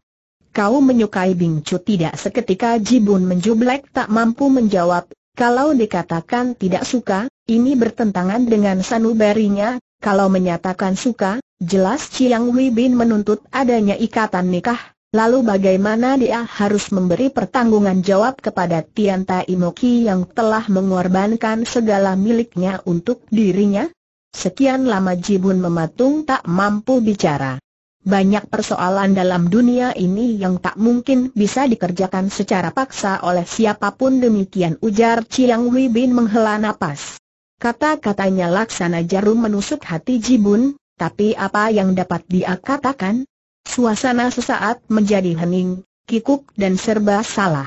Kau menyukai Bing Chu tidak seketika Jibun menjublek tak mampu menjawab, kalau dikatakan tidak suka, ini bertentangan dengan sanubarinya, kalau menyatakan suka, jelas Chiang Wei Bin menuntut adanya ikatan nikah, Lalu bagaimana dia harus memberi pertanggungan jawab kepada Tian Tai Moki yang telah mengorbankan segala miliknya untuk dirinya? Sekian lama Jibun mematung tak mampu bicara. Banyak persoalan dalam dunia ini yang tak mungkin bisa dikerjakan secara paksa oleh siapapun demikian ujar Chiang Wei Bin menghela nafas. Kata-katanya laksana jarum menusuk hati Jibun, tapi apa yang dapat dia katakan? Suasana sesaat menjadi hening, kikuk dan serba salah.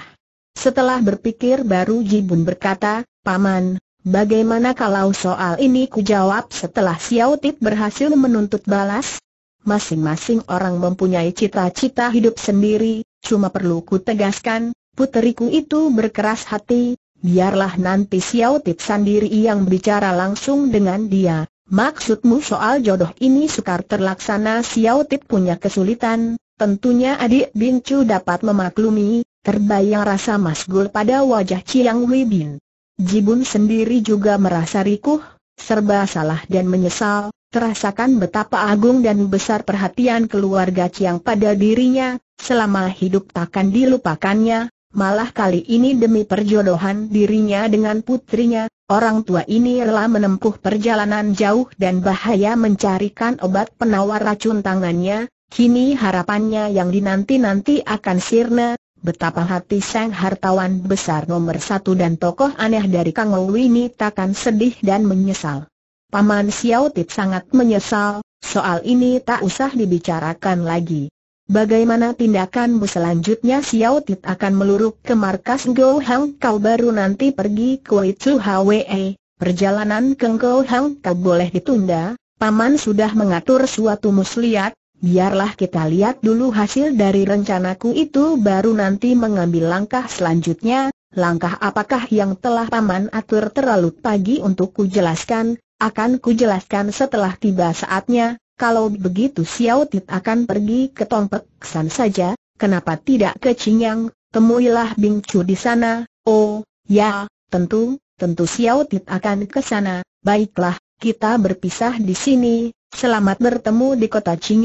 Setelah berpikir baru Jibun berkata, Paman, bagaimana kalau soal ini ku jawab setelah Xiao Tip berhasil menuntut balas? Masing-masing orang mempunyai cita-cita hidup sendiri, cuma perlu ku tegaskan, puteriku itu berkeras hati, biarlah nanti Xiao Tip sendiri yang bicara langsung dengan dia, Maksudmu soal jodoh ini sukar terlaksana Xiao Tip punya kesulitan, tentunya adik Bin Chu dapat memaklumi, terbayang rasa masgul pada wajah Chiang Wei Bin. Jibun sendiri juga merasa rikuh, serba salah dan menyesal, terasakan betapa agung dan besar perhatian keluarga Chiang pada dirinya, selama hidup takkan dilupakannya, malah kali ini demi perjodohan dirinya dengan putrinya, orang tua ini rela menempuh perjalanan jauh dan bahaya mencarikan obat penawar racun tangannya, kini harapannya yang dinanti-nanti akan sirna, betapa hati sang hartawan besar nomor satu dan tokoh aneh dari Kang ini takkan sedih dan menyesal. Paman Xiao Tit sangat menyesal, soal ini tak usah dibicarakan lagi. Bagaimana tindakanmu selanjutnya Xiao Tit akan meluruk ke markas Gouhang. Hang kau baru nanti pergi ke Chu Hwe. Perjalanan ke Gouhang Hang kau boleh ditunda, Paman sudah mengatur suatu muslihat, biarlah kita lihat dulu hasil dari rencanaku itu baru nanti mengambil langkah selanjutnya, langkah apakah yang telah Paman atur terlalu pagi untuk kujelaskan, akan kujelaskan setelah tiba saatnya, kalau begitu Xiao Tit akan pergi ke Tongpek San saja, kenapa tidak ke Qingyang, temuilah Bing Chu di sana, oh, ya, tentu, tentu Xiao Tit akan ke sana, baiklah, kita berpisah di sini, selamat bertemu di kota Ji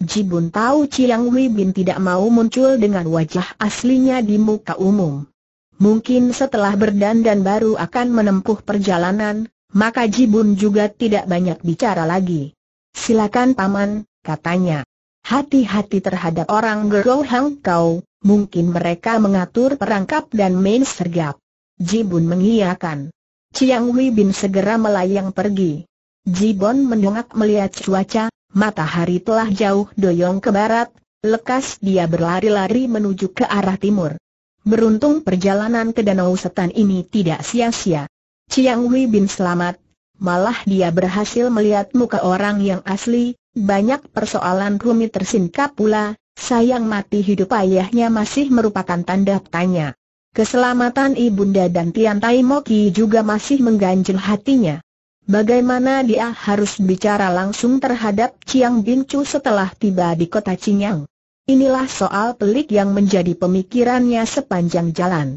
Jibun tahu Wei Bin tidak mau muncul dengan wajah aslinya di muka umum. Mungkin setelah berdandan baru akan menempuh perjalanan, maka Ji Jibun juga tidak banyak bicara lagi. Silakan paman, katanya. Hati-hati terhadap orang Gerou Kau, mungkin mereka mengatur perangkap dan main sergap. Jibun mengiyakan. Chiang Wei Bin segera melayang pergi. Jibon mendongak melihat cuaca, matahari telah jauh doyong ke barat, lekas dia berlari-lari menuju ke arah timur. Beruntung perjalanan ke Danau Setan ini tidak sia-sia. Chiang Wei Bin selamat, Malah dia berhasil melihat muka orang yang asli, banyak persoalan rumit tersingkap pula, sayang mati hidup ayahnya masih merupakan tanda tanya. Keselamatan ibunda dan Tian Tai Moki juga masih mengganjil hatinya. Bagaimana dia harus bicara langsung terhadap Chiang Bincu setelah tiba di kota Cinyang? Inilah soal pelik yang menjadi pemikirannya sepanjang jalan.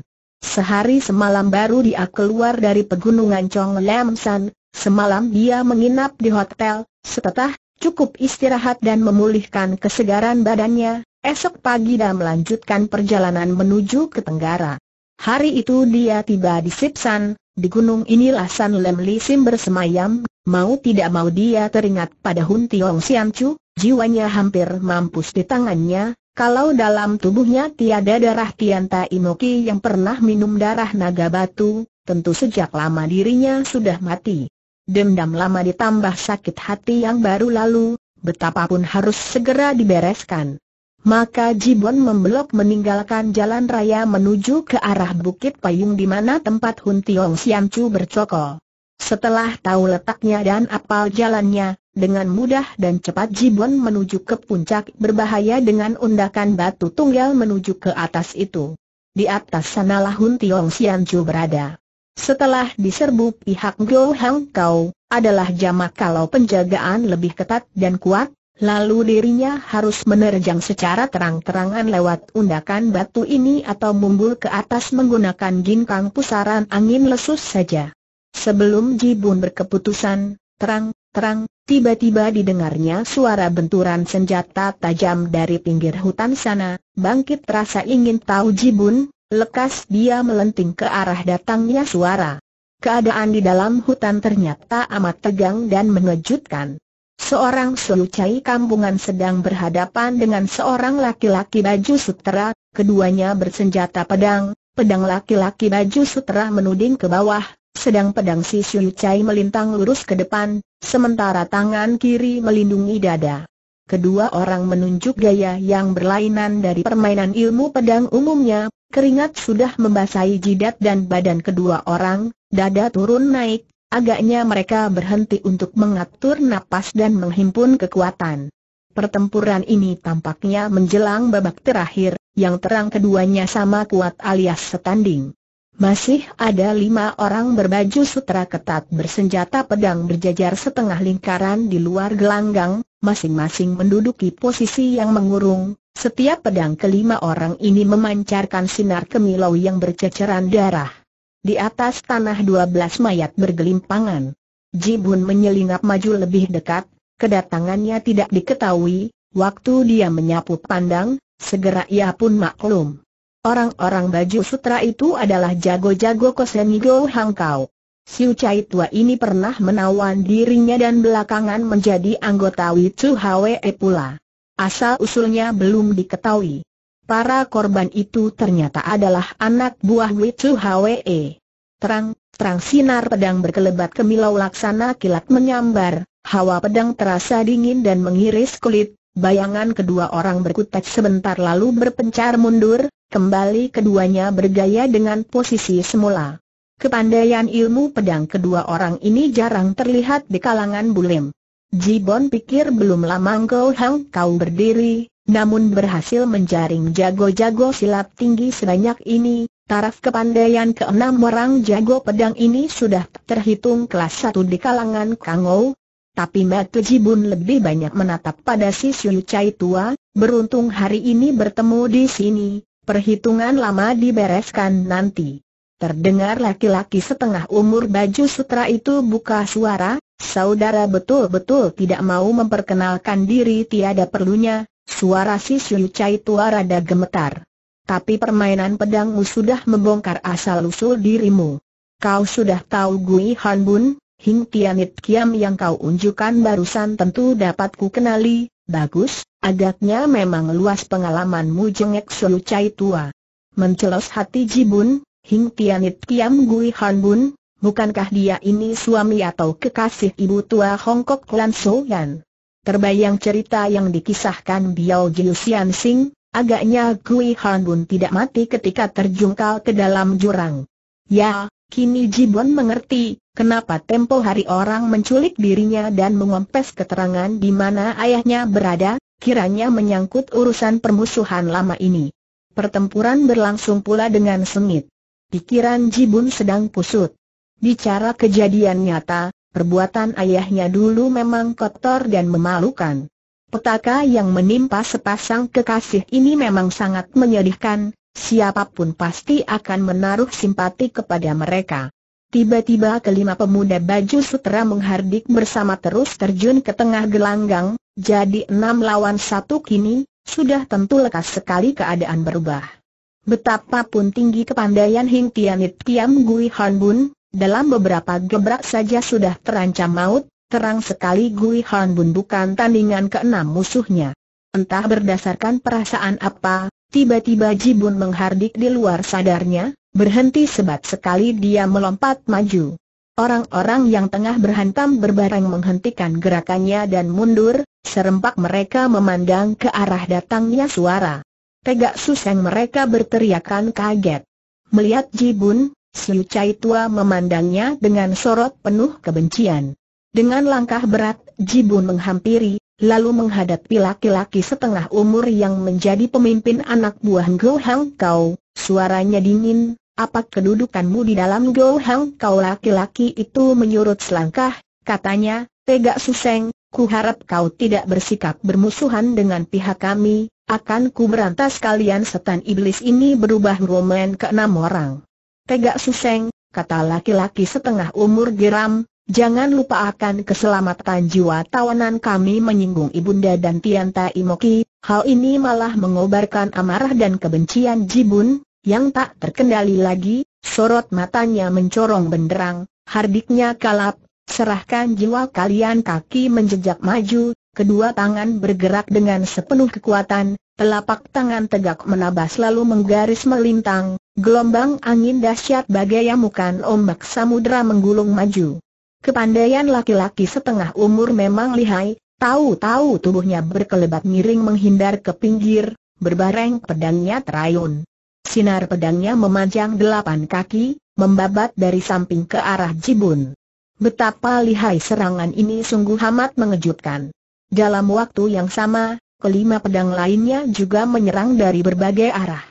Sehari semalam baru dia keluar dari pegunungan Chong Lam San, Semalam dia menginap di hotel, setelah cukup istirahat dan memulihkan kesegaran badannya, esok pagi dia melanjutkan perjalanan menuju ke Tenggara. Hari itu dia tiba di Sipsan, di gunung inilah San Lem Sim bersemayam, mau tidak mau dia teringat pada Hun Tiong Sian Chu, jiwanya hampir mampus di tangannya, kalau dalam tubuhnya tiada darah Tian Ta Imoki yang pernah minum darah naga batu, tentu sejak lama dirinya sudah mati. Dendam lama ditambah sakit hati yang baru lalu, betapapun harus segera dibereskan. Maka Jibon membelok meninggalkan jalan raya menuju ke arah Bukit Payung di mana tempat Hun Tiong Siam Chu bercokol. Setelah tahu letaknya dan apal jalannya, dengan mudah dan cepat Jibon menuju ke puncak berbahaya dengan undakan batu tunggal menuju ke atas itu. Di atas sanalah Hun Tiong Sian Chu berada. Setelah diserbu pihak Go Hang Kau, adalah jamak kalau penjagaan lebih ketat dan kuat, lalu dirinya harus menerjang secara terang-terangan lewat undakan batu ini atau mumbul ke atas menggunakan ginkang pusaran angin lesus saja. Sebelum Jibun berkeputusan, terang-terang, tiba-tiba didengarnya suara benturan senjata tajam dari pinggir hutan sana, bangkit rasa ingin tahu Jibun, Lekas dia melenting ke arah datangnya suara. Keadaan di dalam hutan ternyata amat tegang dan mengejutkan. Seorang suyucai kampungan sedang berhadapan dengan seorang laki-laki baju sutera, keduanya bersenjata pedang, pedang laki-laki baju sutera menuding ke bawah, sedang pedang si suyucai melintang lurus ke depan, sementara tangan kiri melindungi dada. Kedua orang menunjuk gaya yang berlainan dari permainan ilmu pedang umumnya, Keringat sudah membasahi jidat dan badan kedua orang, dada turun naik, agaknya mereka berhenti untuk mengatur napas dan menghimpun kekuatan. Pertempuran ini tampaknya menjelang babak terakhir, yang terang keduanya sama kuat alias setanding. Masih ada lima orang berbaju sutra ketat bersenjata pedang berjajar setengah lingkaran di luar gelanggang, masing-masing menduduki posisi yang mengurung, setiap pedang kelima orang ini memancarkan sinar kemilau yang berceceran darah. Di atas tanah dua belas mayat bergelimpangan. Jibun menyelinap maju lebih dekat, kedatangannya tidak diketahui, waktu dia menyapu pandang, segera ia pun maklum. Orang-orang baju sutra itu adalah jago-jago Kosenigo Hangkau. Siu Chai Tua ini pernah menawan dirinya dan belakangan menjadi anggota Witu Hwe e pula. Asal-usulnya belum diketahui. Para korban itu ternyata adalah anak buah Witu Hwe. E. Terang, terang sinar pedang berkelebat ke milau laksana kilat menyambar, hawa pedang terasa dingin dan mengiris kulit, bayangan kedua orang berkutat sebentar lalu berpencar mundur, kembali keduanya bergaya dengan posisi semula. Kepandaian ilmu pedang kedua orang ini jarang terlihat di kalangan Bulim. Jibon pikir belum lama Go Hang Kau berdiri, namun berhasil menjaring jago-jago silat tinggi sebanyak ini, taraf kepandaian keenam orang jago pedang ini sudah terhitung kelas satu di kalangan Kangou. Tapi Mata Jibun lebih banyak menatap pada si Siu Chai tua, beruntung hari ini bertemu di sini, perhitungan lama dibereskan nanti. Terdengar laki-laki setengah umur baju sutra itu buka suara, saudara betul-betul tidak mau memperkenalkan diri tiada perlunya, suara si Siu tua rada gemetar. Tapi permainan pedangmu sudah membongkar asal-usul dirimu. Kau sudah tahu Gui Han Bun, Hing Tianit Kiam yang kau unjukkan barusan tentu dapat ku kenali, bagus, agaknya memang luas pengalamanmu jengek Siu tua. Mencelos hati Jibun, Hing Tianit Tiam Gui Han Bun, bukankah dia ini suami atau kekasih ibu tua Kok Lan Yan? Terbayang cerita yang dikisahkan Biao Jiusian Sing, agaknya Gui Han Bun tidak mati ketika terjungkal ke dalam jurang. Ya, kini Ji Bun mengerti, kenapa tempo hari orang menculik dirinya dan mengompes keterangan di mana ayahnya berada, kiranya menyangkut urusan permusuhan lama ini. Pertempuran berlangsung pula dengan sengit. Pikiran Jibun sedang pusut. Bicara kejadian nyata, perbuatan ayahnya dulu memang kotor dan memalukan. Petaka yang menimpa sepasang kekasih ini memang sangat menyedihkan, siapapun pasti akan menaruh simpati kepada mereka. Tiba-tiba kelima pemuda baju sutra menghardik bersama terus terjun ke tengah gelanggang, jadi enam lawan satu kini, sudah tentu lekas sekali keadaan berubah. Betapapun tinggi kepandaian Hing Tianit Kiam Gui Han Bun, dalam beberapa gebrak saja sudah terancam maut, terang sekali Gui Han Bun bukan tandingan keenam musuhnya. Entah berdasarkan perasaan apa, tiba-tiba Jibun menghardik di luar sadarnya, berhenti sebat sekali dia melompat maju. Orang-orang yang tengah berhantam berbareng menghentikan gerakannya dan mundur, serempak mereka memandang ke arah datangnya suara. Tegak suseng mereka berteriakan kaget. Melihat Jibun, Siu Chai Tua memandangnya dengan sorot penuh kebencian. Dengan langkah berat, Jibun menghampiri, lalu menghadapi laki-laki setengah umur yang menjadi pemimpin anak buah Go Hang Kau. Suaranya dingin, apa kedudukanmu di dalam Go Hang Kau laki-laki itu menyurut selangkah, katanya, suseng, ku harap kau tidak bersikap bermusuhan dengan pihak kami, akan ku berantas kalian setan iblis ini berubah roman ke enam orang. Tegak suseng, kata laki-laki setengah umur geram, jangan lupa akan keselamatan jiwa tawanan kami menyinggung Ibunda dan Tianta Imoki, hal ini malah mengobarkan amarah dan kebencian Jibun, yang tak terkendali lagi, sorot matanya mencorong benderang, hardiknya kalap, serahkan jiwa kalian kaki menjejak maju, kedua tangan bergerak dengan sepenuh kekuatan, telapak tangan tegak menabas lalu menggaris melintang, gelombang angin dahsyat bagai amukan ombak samudera menggulung maju. Kepandaian laki-laki setengah umur memang lihai, tahu-tahu tubuhnya berkelebat miring menghindar ke pinggir, berbareng pedangnya terayun. Sinar pedangnya memanjang delapan kaki, membabat dari samping ke arah Jibun. Betapa lihai serangan ini sungguh amat mengejutkan. Dalam waktu yang sama, kelima pedang lainnya juga menyerang dari berbagai arah.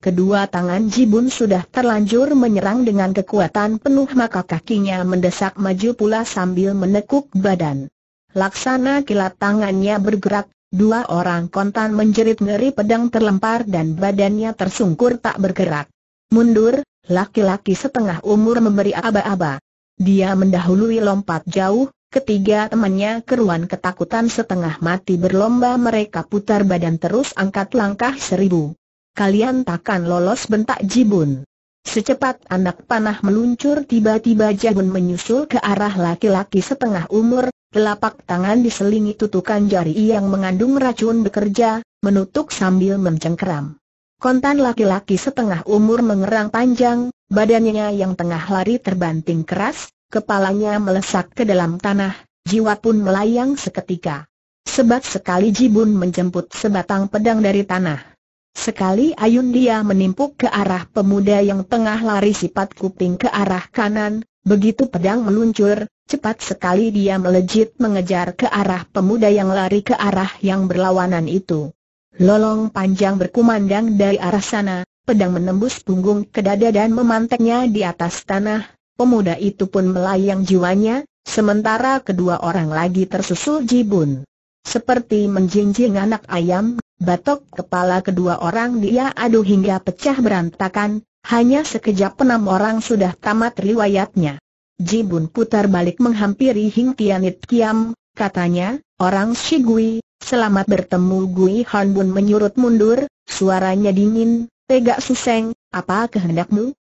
Kedua tangan Jibun sudah terlanjur menyerang dengan kekuatan penuh maka kakinya mendesak maju pula sambil menekuk badan. Laksana kilat tangannya bergerak, dua orang kontan menjerit ngeri pedang terlempar dan badannya tersungkur tak bergerak. Mundur, laki-laki setengah umur memberi aba-aba. Dia mendahului lompat jauh, Ketiga temannya keruan ketakutan setengah mati berlomba mereka putar badan terus angkat langkah seribu. Kalian takkan lolos bentak Jibun. Secepat anak panah meluncur tiba-tiba Jibun menyusul ke arah laki-laki setengah umur, telapak tangan diselingi tutukan jari yang mengandung racun bekerja, menutup sambil mencengkeram. Kontan laki-laki setengah umur mengerang panjang, badannya yang tengah lari terbanting keras, Kepalanya melesak ke dalam tanah, jiwa pun melayang seketika. Sebat sekali Jibun menjemput sebatang pedang dari tanah. Sekali ayun dia menimpuk ke arah pemuda yang tengah lari sifat kuping ke arah kanan, begitu pedang meluncur, cepat sekali dia melejit mengejar ke arah pemuda yang lari ke arah yang berlawanan itu. Lolong panjang berkumandang dari arah sana, pedang menembus punggung ke dada dan memanteknya di atas tanah, Pemuda itu pun melayang jiwanya, sementara kedua orang lagi tersusul jibun. Seperti menjinjing anak ayam, batok kepala kedua orang dia aduh hingga pecah berantakan, hanya sekejap enam orang sudah tamat riwayatnya. Jibun putar balik menghampiri Hing Tianit Kiam, katanya, orang Shigui, selamat bertemu Gui Han Bun menyurut mundur, suaranya dingin, tegak suseng, apa kehendakmu?